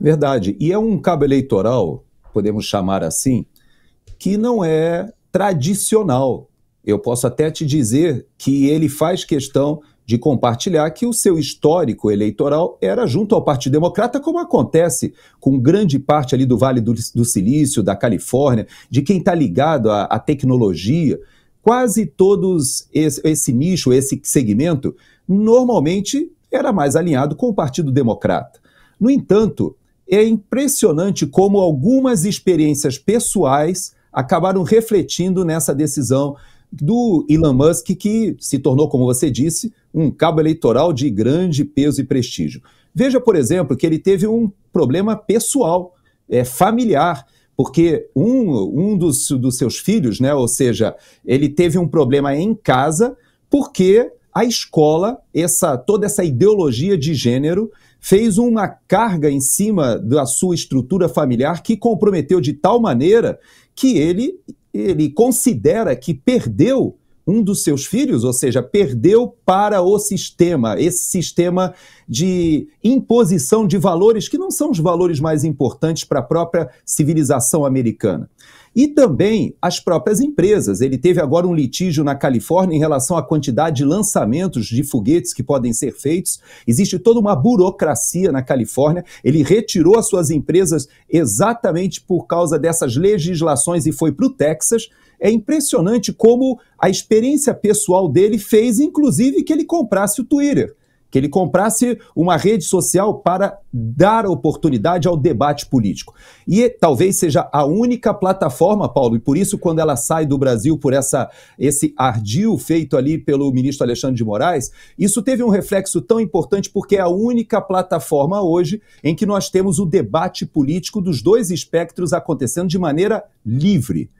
Verdade. E é um cabo eleitoral, podemos chamar assim, que não é tradicional. Eu posso até te dizer que ele faz questão de compartilhar que o seu histórico eleitoral era junto ao Partido Democrata, como acontece com grande parte ali do Vale do, do Silício, da Califórnia, de quem está ligado à, à, tecnologia. Quase todos esse, esse nicho, esse segmento, normalmente era mais alinhado com o Partido Democrata. No entanto, é impressionante como algumas experiências pessoais acabaram refletindo nessa decisão do Elon Musk, que se tornou, como você disse, um cabo eleitoral de grande peso e prestígio. Veja, por exemplo, que ele teve um problema pessoal, é, familiar, porque um, um dos, dos seus filhos, né, ou seja, ele teve um problema em casa porque a escola, essa toda essa ideologia de gênero, fez uma carga em cima da sua estrutura familiar que comprometeu de tal maneira que ele, ele considera que perdeu um dos seus filhos, ou seja, perdeu para o sistema, esse sistema de imposição de valores que não são os valores mais importantes para a própria civilização americana. E também as próprias empresas. Ele teve agora um litígio na Califórnia em relação à quantidade de lançamentos de foguetes que podem ser feitos. Existe toda uma burocracia na Califórnia. Ele retirou as suas empresas exatamente por causa dessas legislações e foi para o Texas. É impressionante como a experiência pessoal dele fez, inclusive, que ele comprasse o Twitter que ele comprasse uma rede social para dar oportunidade ao debate político. E talvez seja a única plataforma, Paulo, e por isso quando ela sai do Brasil por essa esse ardil feito ali pelo ministro Alexandre de Moraes, isso teve um reflexo tão importante porque é a única plataforma hoje em que nós temos o debate político dos dois espectros acontecendo de maneira livre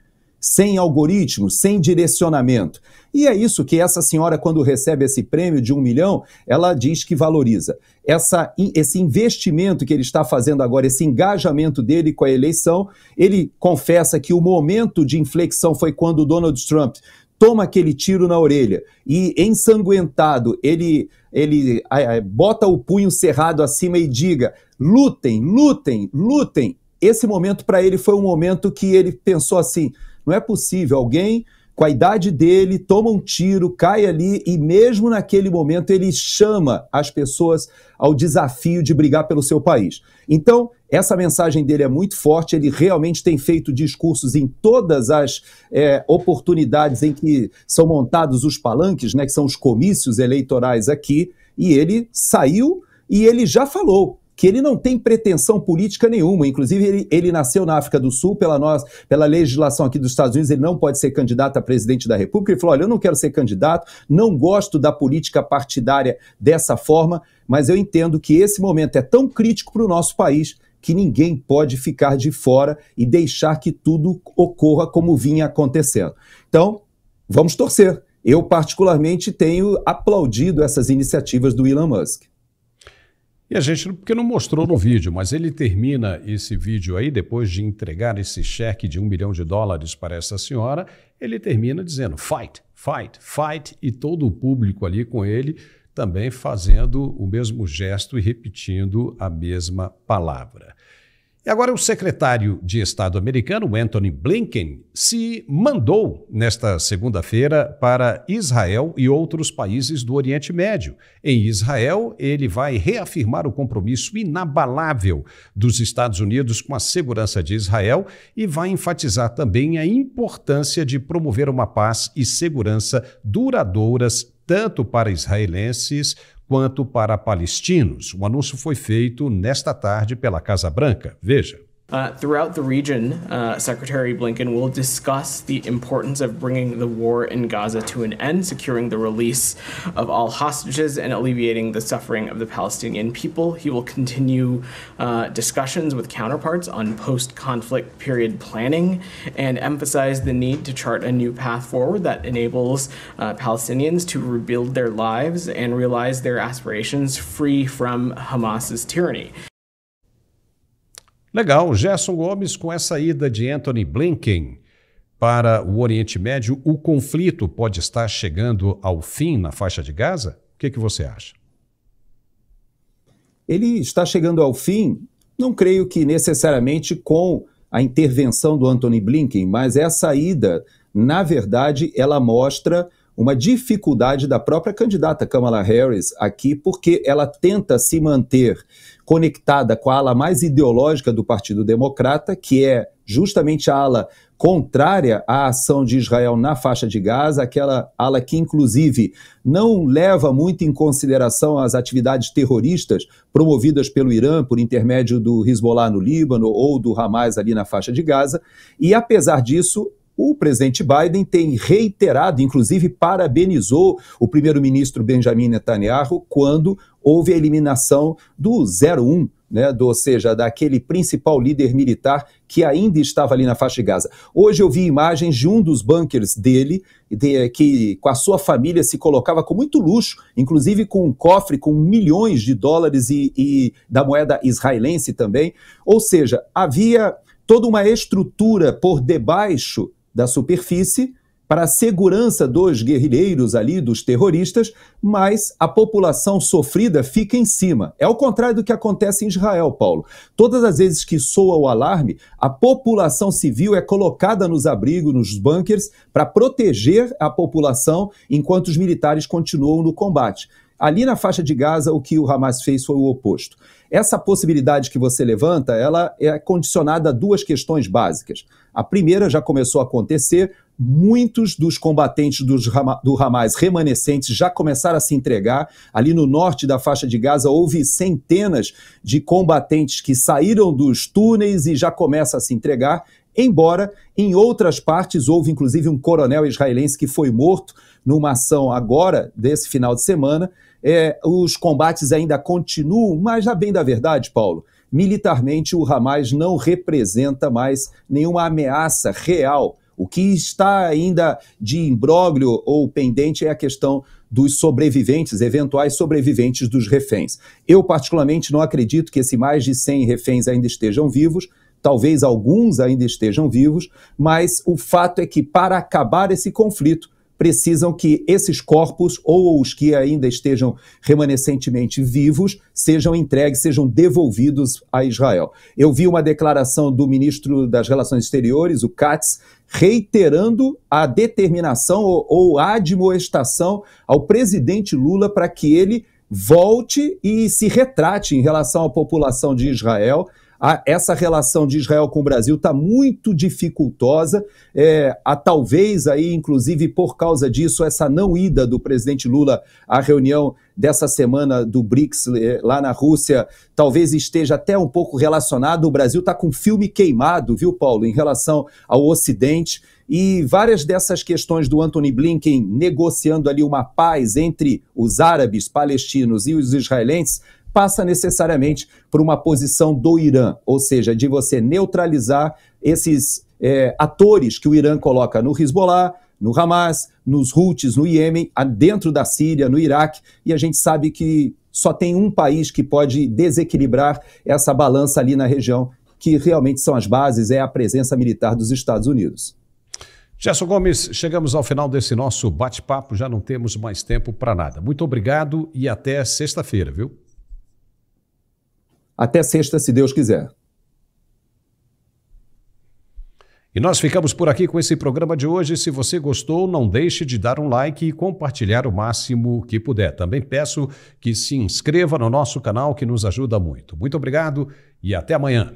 sem algoritmo, sem direcionamento. E é isso que essa senhora, quando recebe esse prêmio de um milhão, ela diz que valoriza. Essa, esse investimento que ele está fazendo agora, esse engajamento dele com a eleição, ele confessa que o momento de inflexão foi quando o Donald Trump toma aquele tiro na orelha e ensanguentado ele ele bota o punho cerrado acima e diga lutem lutem lutem esse momento para ele foi um momento que ele pensou assim não é possível alguém com a idade dele, toma um tiro, cai ali e, mesmo naquele momento, ele chama as pessoas ao desafio de brigar pelo seu país. Então, essa mensagem dele é muito forte, ele realmente tem feito discursos em todas as é, oportunidades em que são montados os palanques, né, que são os comícios eleitorais aqui, e ele saiu e ele já falou que ele não tem pretensão política nenhuma. Inclusive, ele, ele nasceu na África do Sul, pela, nós, pela legislação aqui dos Estados Unidos, ele não pode ser candidato a presidente da República. Ele falou: olha, eu não quero ser candidato, não gosto da política partidária dessa forma, mas eu entendo que esse momento é tão crítico para o nosso país que ninguém pode ficar de fora e deixar que tudo ocorra como vinha acontecendo. Então, vamos torcer. Eu, particularmente, tenho aplaudido essas iniciativas do Elon Musk. E a gente, porque não mostrou no vídeo, mas ele termina esse vídeo aí, depois de entregar esse cheque de um milhão de dólares para essa senhora, ele termina dizendo fight, fight, fight, e todo o público ali com ele também fazendo o mesmo gesto e repetindo a mesma palavra. E agora o secretário de Estado americano, Anthony Blinken, se mandou nesta segunda-feira para Israel e outros países do Oriente Médio. Em Israel, ele vai reafirmar o compromisso inabalável dos Estados Unidos com a segurança de Israel e vai enfatizar também a importância de promover uma paz e segurança duradouras tanto para israelenses Quanto para palestinos, o anúncio foi feito nesta tarde pela Casa Branca. Veja. Uh, throughout the region, uh, Secretary Blinken will discuss the importance of bringing the war in Gaza to an end, securing the release of all hostages, and alleviating the suffering of the Palestinian people. He will continue uh, discussions with counterparts on post conflict period planning and emphasize the need to chart a new path forward that enables uh, Palestinians to rebuild their lives and realize their aspirations free from Hamas's tyranny. Legal, Gerson Gomes, com essa ida de Anthony Blinken para o Oriente Médio, o conflito pode estar chegando ao fim na faixa de Gaza? O que, que você acha? Ele está chegando ao fim, não creio que necessariamente com a intervenção do Anthony Blinken, mas essa ida, na verdade, ela mostra uma dificuldade da própria candidata Kamala Harris aqui, porque ela tenta se manter conectada com a ala mais ideológica do Partido Democrata, que é justamente a ala contrária à ação de Israel na faixa de Gaza, aquela ala que, inclusive, não leva muito em consideração as atividades terroristas promovidas pelo Irã por intermédio do Hezbollah no Líbano ou do Hamas ali na faixa de Gaza. E, apesar disso, o presidente Biden tem reiterado, inclusive parabenizou o primeiro-ministro Benjamin Netanyahu quando houve a eliminação do 01 né, do, ou seja, daquele principal líder militar que ainda estava ali na faixa de Gaza. Hoje eu vi imagens de um dos bunkers dele, de, que com a sua família se colocava com muito luxo, inclusive com um cofre com milhões de dólares e, e da moeda israelense também. Ou seja, havia toda uma estrutura por debaixo da superfície para a segurança dos guerrilheiros ali, dos terroristas, mas a população sofrida fica em cima. É o contrário do que acontece em Israel, Paulo. Todas as vezes que soa o alarme, a população civil é colocada nos abrigos, nos bunkers, para proteger a população enquanto os militares continuam no combate. Ali na faixa de Gaza, o que o Hamas fez foi o oposto. Essa possibilidade que você levanta, ela é condicionada a duas questões básicas. A primeira já começou a acontecer, muitos dos combatentes do Hamas remanescentes já começaram a se entregar. Ali no norte da faixa de Gaza houve centenas de combatentes que saíram dos túneis e já começam a se entregar. Embora em outras partes houve inclusive um coronel israelense que foi morto numa ação agora desse final de semana, é, os combates ainda continuam, mas já bem da verdade, Paulo, Militarmente, o Hamas não representa mais nenhuma ameaça real. O que está ainda de imbróglio ou pendente é a questão dos sobreviventes, eventuais sobreviventes dos reféns. Eu, particularmente, não acredito que esses mais de 100 reféns ainda estejam vivos, talvez alguns ainda estejam vivos, mas o fato é que, para acabar esse conflito, precisam que esses corpos, ou os que ainda estejam remanescentemente vivos, sejam entregues, sejam devolvidos a Israel. Eu vi uma declaração do ministro das Relações Exteriores, o Katz, reiterando a determinação ou, a admoestação ao presidente Lula para que ele volte e se retrate em relação à população de Israel a, essa relação de Israel com o Brasil está muito dificultosa, é, a, talvez aí, inclusive por causa disso, essa não ida do presidente Lula à reunião dessa semana do BRICS é, lá na Rússia, talvez esteja até um pouco relacionado. O Brasil está com filme queimado, viu, Paulo, em relação ao Ocidente. E várias dessas questões do Anthony Blinken negociando ali uma paz entre os árabes palestinos e os israelenses passa necessariamente por uma posição do Irã, ou seja, de você neutralizar esses é, atores que o Irã coloca no Hezbollah, no Hamas, nos Houthis, no Iêmen, dentro da Síria, no Iraque, e a gente sabe que só tem um país que pode desequilibrar essa balança ali na região, que realmente são as bases, é a presença militar dos Estados Unidos. Gerson Gomes, chegamos ao final desse nosso bate-papo, já não temos mais tempo para nada. Muito obrigado e até sexta-feira, viu? Até sexta, se Deus quiser. E nós ficamos por aqui com esse programa de hoje. Se você gostou, não deixe de dar um like e compartilhar o máximo que puder. Também peço que se inscreva no nosso canal, que nos ajuda muito. Muito obrigado e até amanhã.